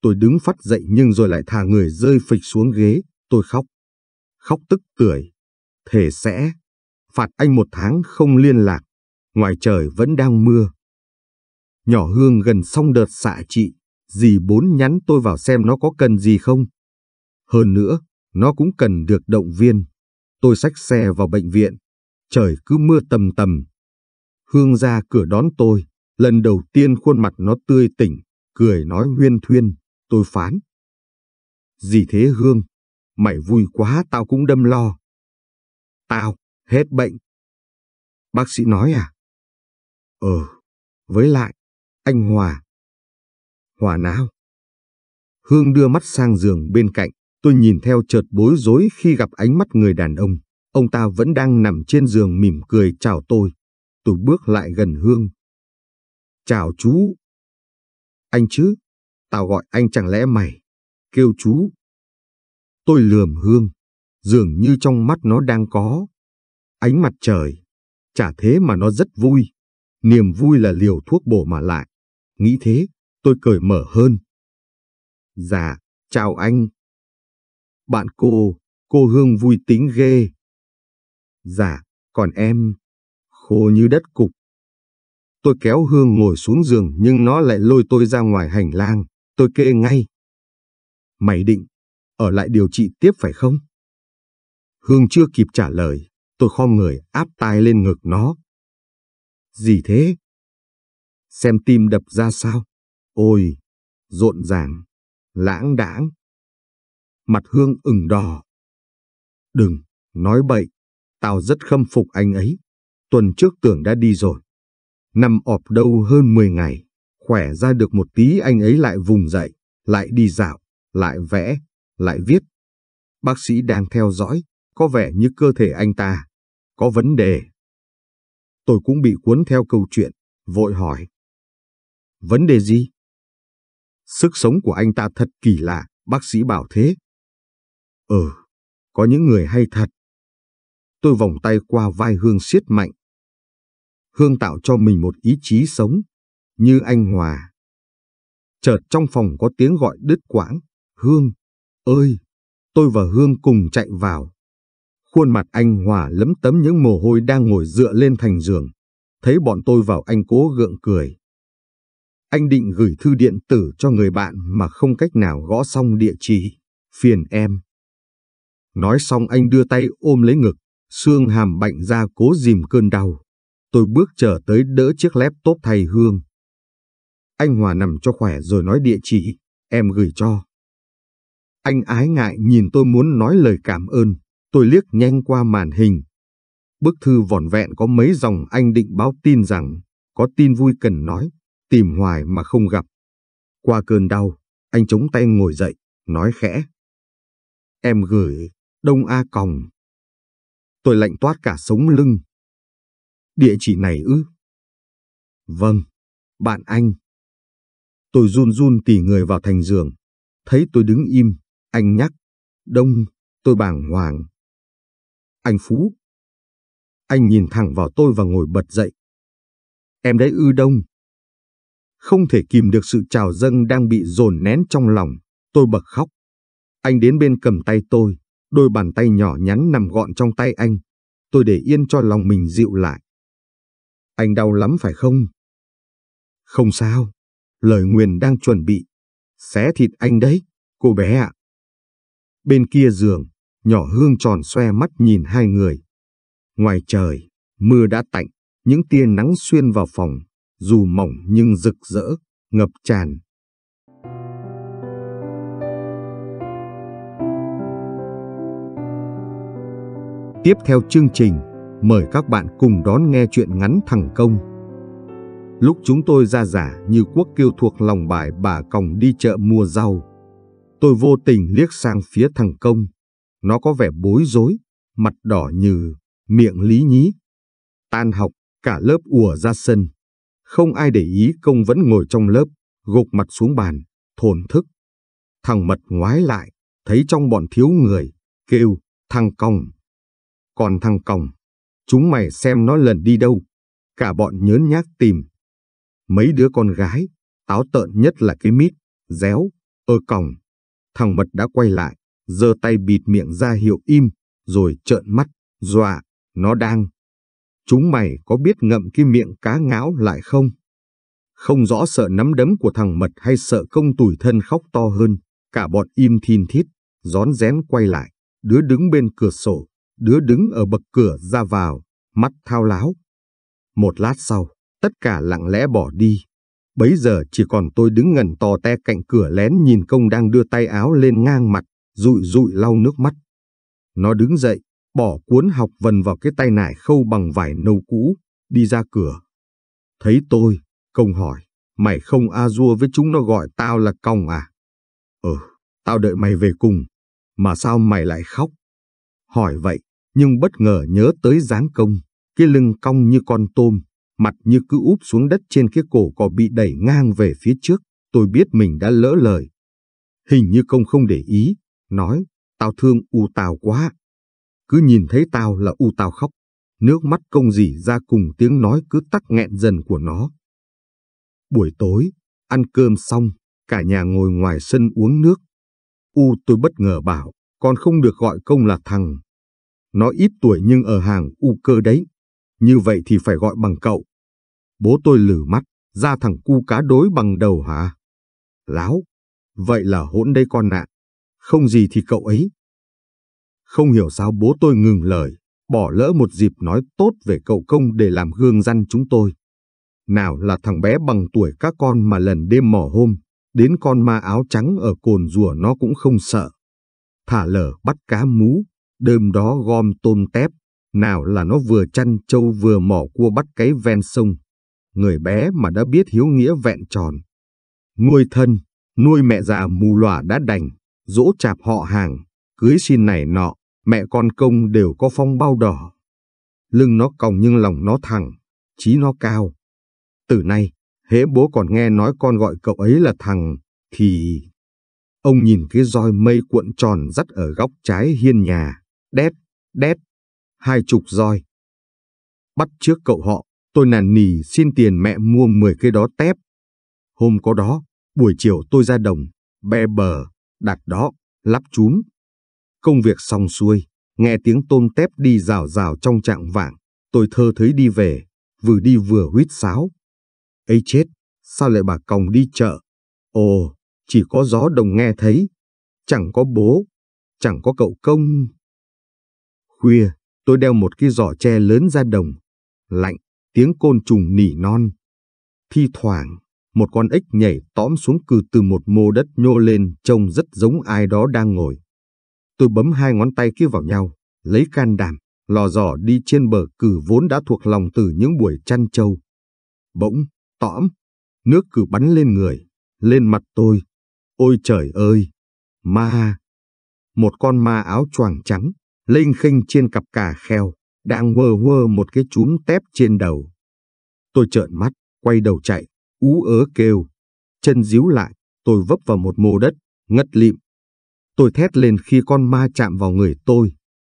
Tôi đứng phát dậy nhưng rồi lại thả người rơi phịch xuống ghế. Tôi khóc. Khóc tức tưởi. Thể sẽ. Phạt anh một tháng không liên lạc. Ngoài trời vẫn đang mưa. Nhỏ Hương gần xong đợt xạ trị, dì bốn nhắn tôi vào xem nó có cần gì không. Hơn nữa, nó cũng cần được động viên. Tôi xách xe vào bệnh viện. Trời cứ mưa tầm tầm. Hương ra cửa đón tôi. Lần đầu tiên khuôn mặt nó tươi tỉnh, cười nói huyên thuyên. Tôi phán. Gì thế Hương? Mày vui quá tao cũng đâm lo. Tao, hết bệnh. Bác sĩ nói à? Ờ, với lại, anh Hòa. Hòa nào? Hương đưa mắt sang giường bên cạnh, tôi nhìn theo chợt bối rối khi gặp ánh mắt người đàn ông. Ông ta vẫn đang nằm trên giường mỉm cười chào tôi. Tôi bước lại gần Hương. Chào chú. Anh chứ? Tao gọi anh chẳng lẽ mày? Kêu chú. Tôi lườm Hương, dường như trong mắt nó đang có. Ánh mặt trời, chả thế mà nó rất vui. Niềm vui là liều thuốc bổ mà lại. Nghĩ thế, tôi cởi mở hơn. Dạ, chào anh. Bạn cô, cô Hương vui tính ghê. Dạ, còn em, khô như đất cục. Tôi kéo Hương ngồi xuống giường nhưng nó lại lôi tôi ra ngoài hành lang, tôi kê ngay. Mày định, ở lại điều trị tiếp phải không? Hương chưa kịp trả lời, tôi khom người áp tai lên ngực nó. Gì thế, xem tim đập ra sao. Ôi, rộn ràng, lãng đãng. Mặt Hương ửng đỏ. Đừng, nói bậy, tao rất khâm phục anh ấy. Tuần trước tưởng đã đi rồi. Nằm ọp đâu hơn 10 ngày, khỏe ra được một tí anh ấy lại vùng dậy, lại đi dạo, lại vẽ, lại viết. Bác sĩ đang theo dõi, có vẻ như cơ thể anh ta có vấn đề. Tôi cũng bị cuốn theo câu chuyện, vội hỏi. Vấn đề gì? Sức sống của anh ta thật kỳ lạ, bác sĩ bảo thế. Ừ, có những người hay thật. Tôi vòng tay qua vai Hương siết mạnh. Hương tạo cho mình một ý chí sống, như anh Hòa. Chợt trong phòng có tiếng gọi đứt quãng, Hương, ơi, tôi và Hương cùng chạy vào. Khuôn mặt anh Hòa lấm tấm những mồ hôi đang ngồi dựa lên thành giường. Thấy bọn tôi vào anh cố gượng cười. Anh định gửi thư điện tử cho người bạn mà không cách nào gõ xong địa chỉ. Phiền em. Nói xong anh đưa tay ôm lấy ngực, xương hàm bạnh ra cố dìm cơn đau. Tôi bước trở tới đỡ chiếc laptop thay Hương. Anh Hòa nằm cho khỏe rồi nói địa chỉ, em gửi cho. Anh ái ngại nhìn tôi muốn nói lời cảm ơn, tôi liếc nhanh qua màn hình. Bức thư vỏn vẹn có mấy dòng anh định báo tin rằng, có tin vui cần nói, tìm hoài mà không gặp. Qua cơn đau, anh chống tay ngồi dậy, nói khẽ. Em gửi Đông A Còng. Tôi lạnh toát cả sống lưng. Địa chỉ này ư? Vâng, bạn anh. Tôi run run tỉ người vào thành giường. Thấy tôi đứng im, anh nhắc. Đông, tôi bàng hoàng. Anh Phú. Anh nhìn thẳng vào tôi và ngồi bật dậy. Em đấy ư đông. Không thể kìm được sự trào dâng đang bị dồn nén trong lòng, tôi bật khóc. Anh đến bên cầm tay tôi, đôi bàn tay nhỏ nhắn nằm gọn trong tay anh. Tôi để yên cho lòng mình dịu lại. Anh đau lắm phải không? Không sao, lời nguyền đang chuẩn bị. Xé thịt anh đấy, cô bé ạ. Bên kia giường, nhỏ hương tròn xoe mắt nhìn hai người. Ngoài trời, mưa đã tạnh, những tia nắng xuyên vào phòng, dù mỏng nhưng rực rỡ, ngập tràn. Tiếp theo chương trình, mời các bạn cùng đón nghe chuyện ngắn thẳng công. Lúc chúng tôi ra giả như quốc kiêu thuộc lòng bài bà còng đi chợ mua rau. Tôi vô tình liếc sang phía thằng công. Nó có vẻ bối rối, mặt đỏ như, miệng lý nhí. Tan học, cả lớp ùa ra sân. Không ai để ý công vẫn ngồi trong lớp, gục mặt xuống bàn, thổn thức. Thằng mật ngoái lại, thấy trong bọn thiếu người, kêu, thằng còng. Còn thằng còng, chúng mày xem nó lần đi đâu. Cả bọn nhớn nhác tìm. Mấy đứa con gái, táo tợn nhất là cái mít, réo, ơ còng. Thằng mật đã quay lại, giơ tay bịt miệng ra hiệu im, rồi trợn mắt, dọa, nó đang. Chúng mày có biết ngậm cái miệng cá ngáo lại không? Không rõ sợ nắm đấm của thằng mật hay sợ công tủi thân khóc to hơn, cả bọn im thin thít, rón rén quay lại, đứa đứng bên cửa sổ, đứa đứng ở bậc cửa ra vào, mắt thao láo. Một lát sau, tất cả lặng lẽ bỏ đi. Bấy giờ chỉ còn tôi đứng ngần to te cạnh cửa lén nhìn công đang đưa tay áo lên ngang mặt, rụi rụi lau nước mắt. Nó đứng dậy, bỏ cuốn học vần vào cái tay nải khâu bằng vải nâu cũ, đi ra cửa. Thấy tôi, công hỏi, mày không a dua với chúng nó gọi tao là còng à? Ừ, tao đợi mày về cùng, mà sao mày lại khóc? Hỏi vậy, nhưng bất ngờ nhớ tới dáng công, cái lưng cong như con tôm, mặt như cứ úp xuống đất trên cái cổ cò bị đẩy ngang về phía trước, tôi biết mình đã lỡ lời. Hình như công không để ý, nói, tao thương u tào quá, cứ nhìn thấy tao là u tao khóc, nước mắt công dỉ ra cùng tiếng nói cứ tắc nghẹn dần của nó. Buổi tối, ăn cơm xong, cả nhà ngồi ngoài sân uống nước. U tôi bất ngờ bảo, con không được gọi công là thằng. Nó ít tuổi nhưng ở hàng U cơ đấy, như vậy thì phải gọi bằng cậu. Bố tôi lử mắt, ra thằng cu cá đối bằng đầu hả? Láo, vậy là hỗn đây con ạ. Không gì thì cậu ấy, không hiểu sao bố tôi ngừng lời, bỏ lỡ một dịp nói tốt về cậu công để làm gương răn chúng tôi. Nào là thằng bé bằng tuổi các con mà lần đêm mỏ hôm, đến con ma áo trắng ở cồn rùa nó cũng không sợ. Thả lở bắt cá mú, đêm đó gom tôm tép, nào là nó vừa chăn trâu vừa mỏ cua bắt cái ven sông. Người bé mà đã biết hiếu nghĩa vẹn tròn. Nuôi thân, nuôi mẹ già mù lòa đã đành, dỗ chạp họ hàng, cưới xin này nọ, Mẹ con công đều có phong bao đỏ. Lưng nó còng nhưng lòng nó thẳng, trí nó cao. Từ nay, hễ bố còn nghe nói con gọi cậu ấy là thằng, thì... Ông nhìn cái roi mây cuộn tròn dắt ở góc trái hiên nhà, đét, đét, hai chục roi. Bắt trước cậu họ, tôi nàn nì xin tiền mẹ mua 10 cây đó tép. Hôm có đó, buổi chiều tôi ra đồng, bè bờ, đặt đó, lắp chúm, Công việc xong xuôi, nghe tiếng tôm tép đi rào rào trong trạng vạng, tôi thơ thấy đi về, vừa đi vừa huýt sáo. ấy chết, sao lại bà còng đi chợ? Ồ, chỉ có gió đồng nghe thấy, chẳng có bố, chẳng có cậu công. Khuya, tôi đeo một cái giỏ tre lớn ra đồng, lạnh, tiếng côn trùng nỉ non. Thi thoảng, một con ếch nhảy tóm xuống cừ từ một mô đất nhô lên trông rất giống ai đó đang ngồi Tôi bấm hai ngón tay kia vào nhau, lấy can đảm, lò dò đi trên bờ cử vốn đã thuộc lòng từ những buổi chăn trâu. Bỗng, tõm, nước cử bắn lên người, lên mặt tôi. Ôi trời ơi! Ma! Một con ma áo choàng trắng, lênh khênh trên cặp cà kheo, đang vơ vơ một cái chúm tép trên đầu. Tôi trợn mắt, quay đầu chạy, ú ớ kêu. Chân díu lại, tôi vấp vào một mồ đất, ngất lịm. Tôi thét lên khi con ma chạm vào người tôi,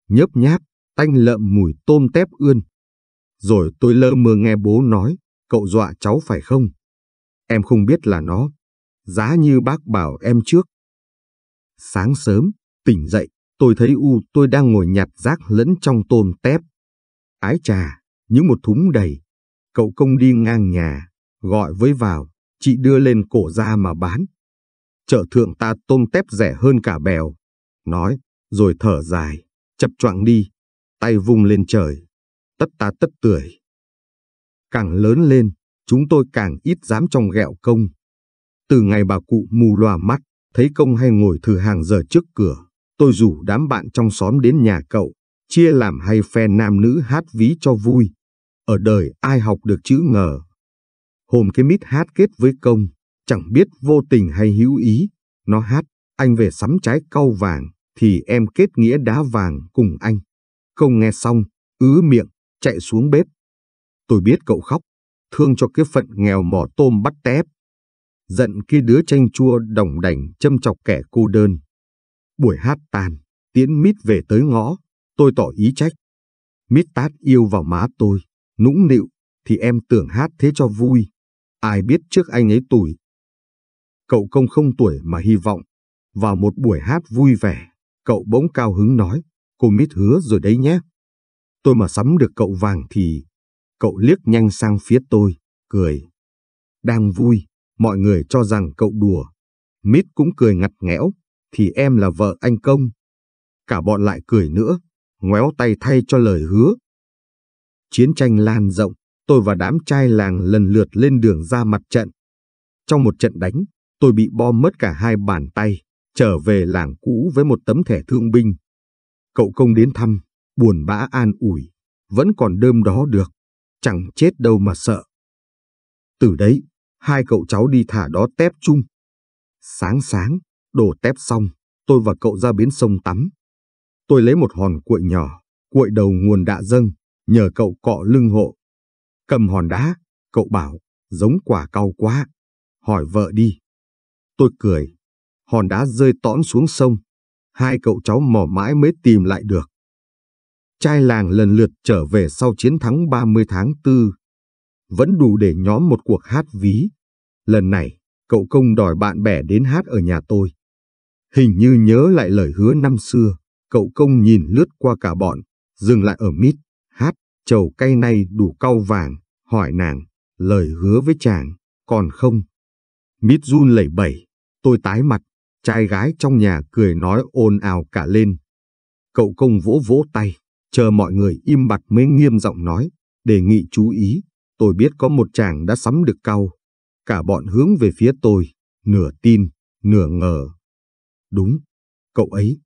nhớp nháp, tanh lợm mùi tôm tép ươn. Rồi tôi lơ mơ nghe bố nói, cậu dọa cháu phải không? Em không biết là nó. Giá như bác bảo em trước. Sáng sớm, tỉnh dậy, tôi thấy U tôi đang ngồi nhặt rác lẫn trong tôm tép. Ái trà, những một thúng đầy. Cậu công đi ngang nhà, gọi với vào, chị đưa lên cổ ra mà bán, chợ thượng ta tôm tép rẻ hơn cả bèo. Nói, rồi thở dài, chập choạng đi, tay vung lên trời, tất ta tất tưởi. Càng lớn lên, chúng tôi càng ít dám trong ghẹo công. Từ ngày bà cụ mù loà mắt, thấy công hay ngồi thử hàng giờ trước cửa, tôi rủ đám bạn trong xóm đến nhà cậu, chia làm hay phe nam nữ hát ví cho vui. Ở đời ai học được chữ ngờ. Hôm cái mít hát kết với công, Chẳng biết vô tình hay hữu ý, nó hát, anh về sắm trái cau vàng, thì em kết nghĩa đá vàng cùng anh. Không nghe xong, ứ miệng, chạy xuống bếp. Tôi biết cậu khóc, thương cho cái phận nghèo mỏ tôm bắt tép. Giận khi đứa chanh chua đồng đảnh châm chọc kẻ cô đơn. Buổi hát tàn, tiến mít về tới ngõ, tôi tỏ ý trách. Mít tát yêu vào má tôi, nũng nịu, thì em tưởng hát thế cho vui. Ai biết trước anh ấy tuổi Cậu công không tuổi mà hy vọng. Vào một buổi hát vui vẻ, cậu bỗng cao hứng nói, cô mít hứa rồi đấy nhé. Tôi mà sắm được cậu vàng thì... Cậu liếc nhanh sang phía tôi, cười. Đang vui, mọi người cho rằng cậu đùa. Mít cũng cười ngặt nghẽo, thì em là vợ anh công. Cả bọn lại cười nữa, ngoéo tay thay cho lời hứa. Chiến tranh lan rộng, tôi và đám trai làng lần lượt lên đường ra mặt trận. Trong một trận đánh, tôi bị bom mất cả hai bàn tay, trở về làng cũ với một tấm thẻ thương binh. Cậu công đến thăm, buồn bã an ủi, vẫn còn đơm đó được, chẳng chết đâu mà sợ. Từ đấy, hai cậu cháu đi thả đó tép chung. Sáng sáng, đổ tép xong, tôi và cậu ra bến sông tắm. Tôi lấy một hòn cuội nhỏ, cuội đầu nguồn đạ dâng, nhờ cậu cọ lưng hộ. Cầm hòn đá, cậu bảo, giống quả cau quá. Hỏi vợ đi, Tôi cười. Hòn đá rơi tõn xuống sông. Hai cậu cháu mò mãi mới tìm lại được. Trai làng lần lượt trở về sau chiến thắng 30 tháng 4. Vẫn đủ để nhóm một cuộc hát ví. Lần này, cậu công đòi bạn bè đến hát ở nhà tôi. Hình như nhớ lại lời hứa năm xưa, cậu công nhìn lướt qua cả bọn, dừng lại ở mít, hát, trầu cây nay đủ cau vàng, hỏi nàng, lời hứa với chàng, còn không? Mít run lẩy bẩy, Tôi tái mặt, trai gái trong nhà cười nói ồn ào cả lên. Cậu công vỗ vỗ tay, chờ mọi người im bặt mới nghiêm giọng nói, đề nghị chú ý, tôi biết có một chàng đã sắm được cao. Cả bọn hướng về phía tôi, nửa tin, nửa ngờ. Đúng, cậu ấy.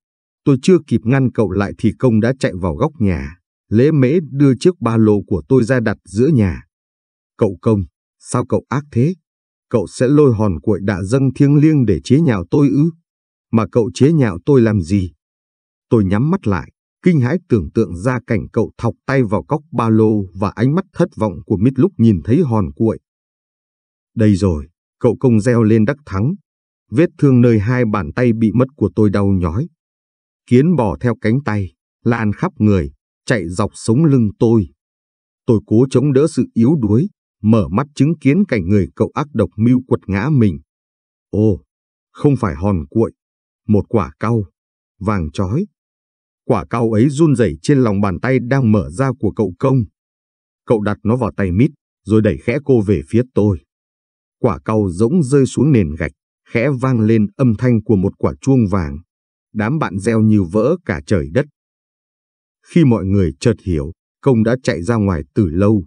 Tôi chưa kịp ngăn cậu lại thì công đã chạy vào góc nhà, lễ mễ đưa chiếc ba lô của tôi ra đặt giữa nhà. Cậu công, sao cậu ác thế? Cậu sẽ lôi hòn cuội đạ dâng thiêng liêng để chế nhạo tôi ư? Mà cậu chế nhạo tôi làm gì? Tôi nhắm mắt lại, kinh hãi tưởng tượng ra cảnh cậu thọc tay vào cốc ba lô và ánh mắt thất vọng của mít lúc nhìn thấy hòn cuội. Đây rồi, cậu công reo lên đắc thắng. Vết thương nơi hai bàn tay bị mất của tôi đau nhói. Kiến bò theo cánh tay, lan khắp người, chạy dọc sống lưng tôi. Tôi cố chống đỡ sự yếu đuối, mở mắt chứng kiến cảnh người cậu ác độc mưu quật ngã mình. Ô, không phải hòn cuội, một quả cau, vàng trói. Quả cau ấy run rẩy trên lòng bàn tay đang mở ra của cậu công. Cậu đặt nó vào tay mít, rồi đẩy khẽ cô về phía tôi. Quả cau rỗng rơi xuống nền gạch, khẽ vang lên âm thanh của một quả chuông vàng. Đám bạn reo như vỡ cả trời đất. Khi mọi người chợt hiểu, công đã chạy ra ngoài từ lâu.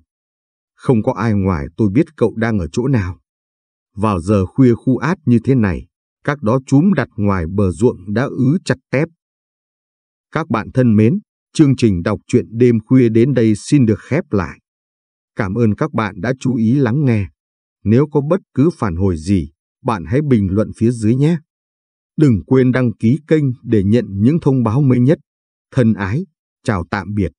Không có ai ngoài tôi biết cậu đang ở chỗ nào. Vào giờ khuya khu át như thế này, các đó chúm đặt ngoài bờ ruộng đã ứ chặt tép. Các bạn thân mến, chương trình đọc truyện đêm khuya đến đây xin được khép lại. Cảm ơn các bạn đã chú ý lắng nghe. Nếu có bất cứ phản hồi gì, bạn hãy bình luận phía dưới nhé. Đừng quên đăng ký kênh để nhận những thông báo mới nhất. Thân ái, chào tạm biệt.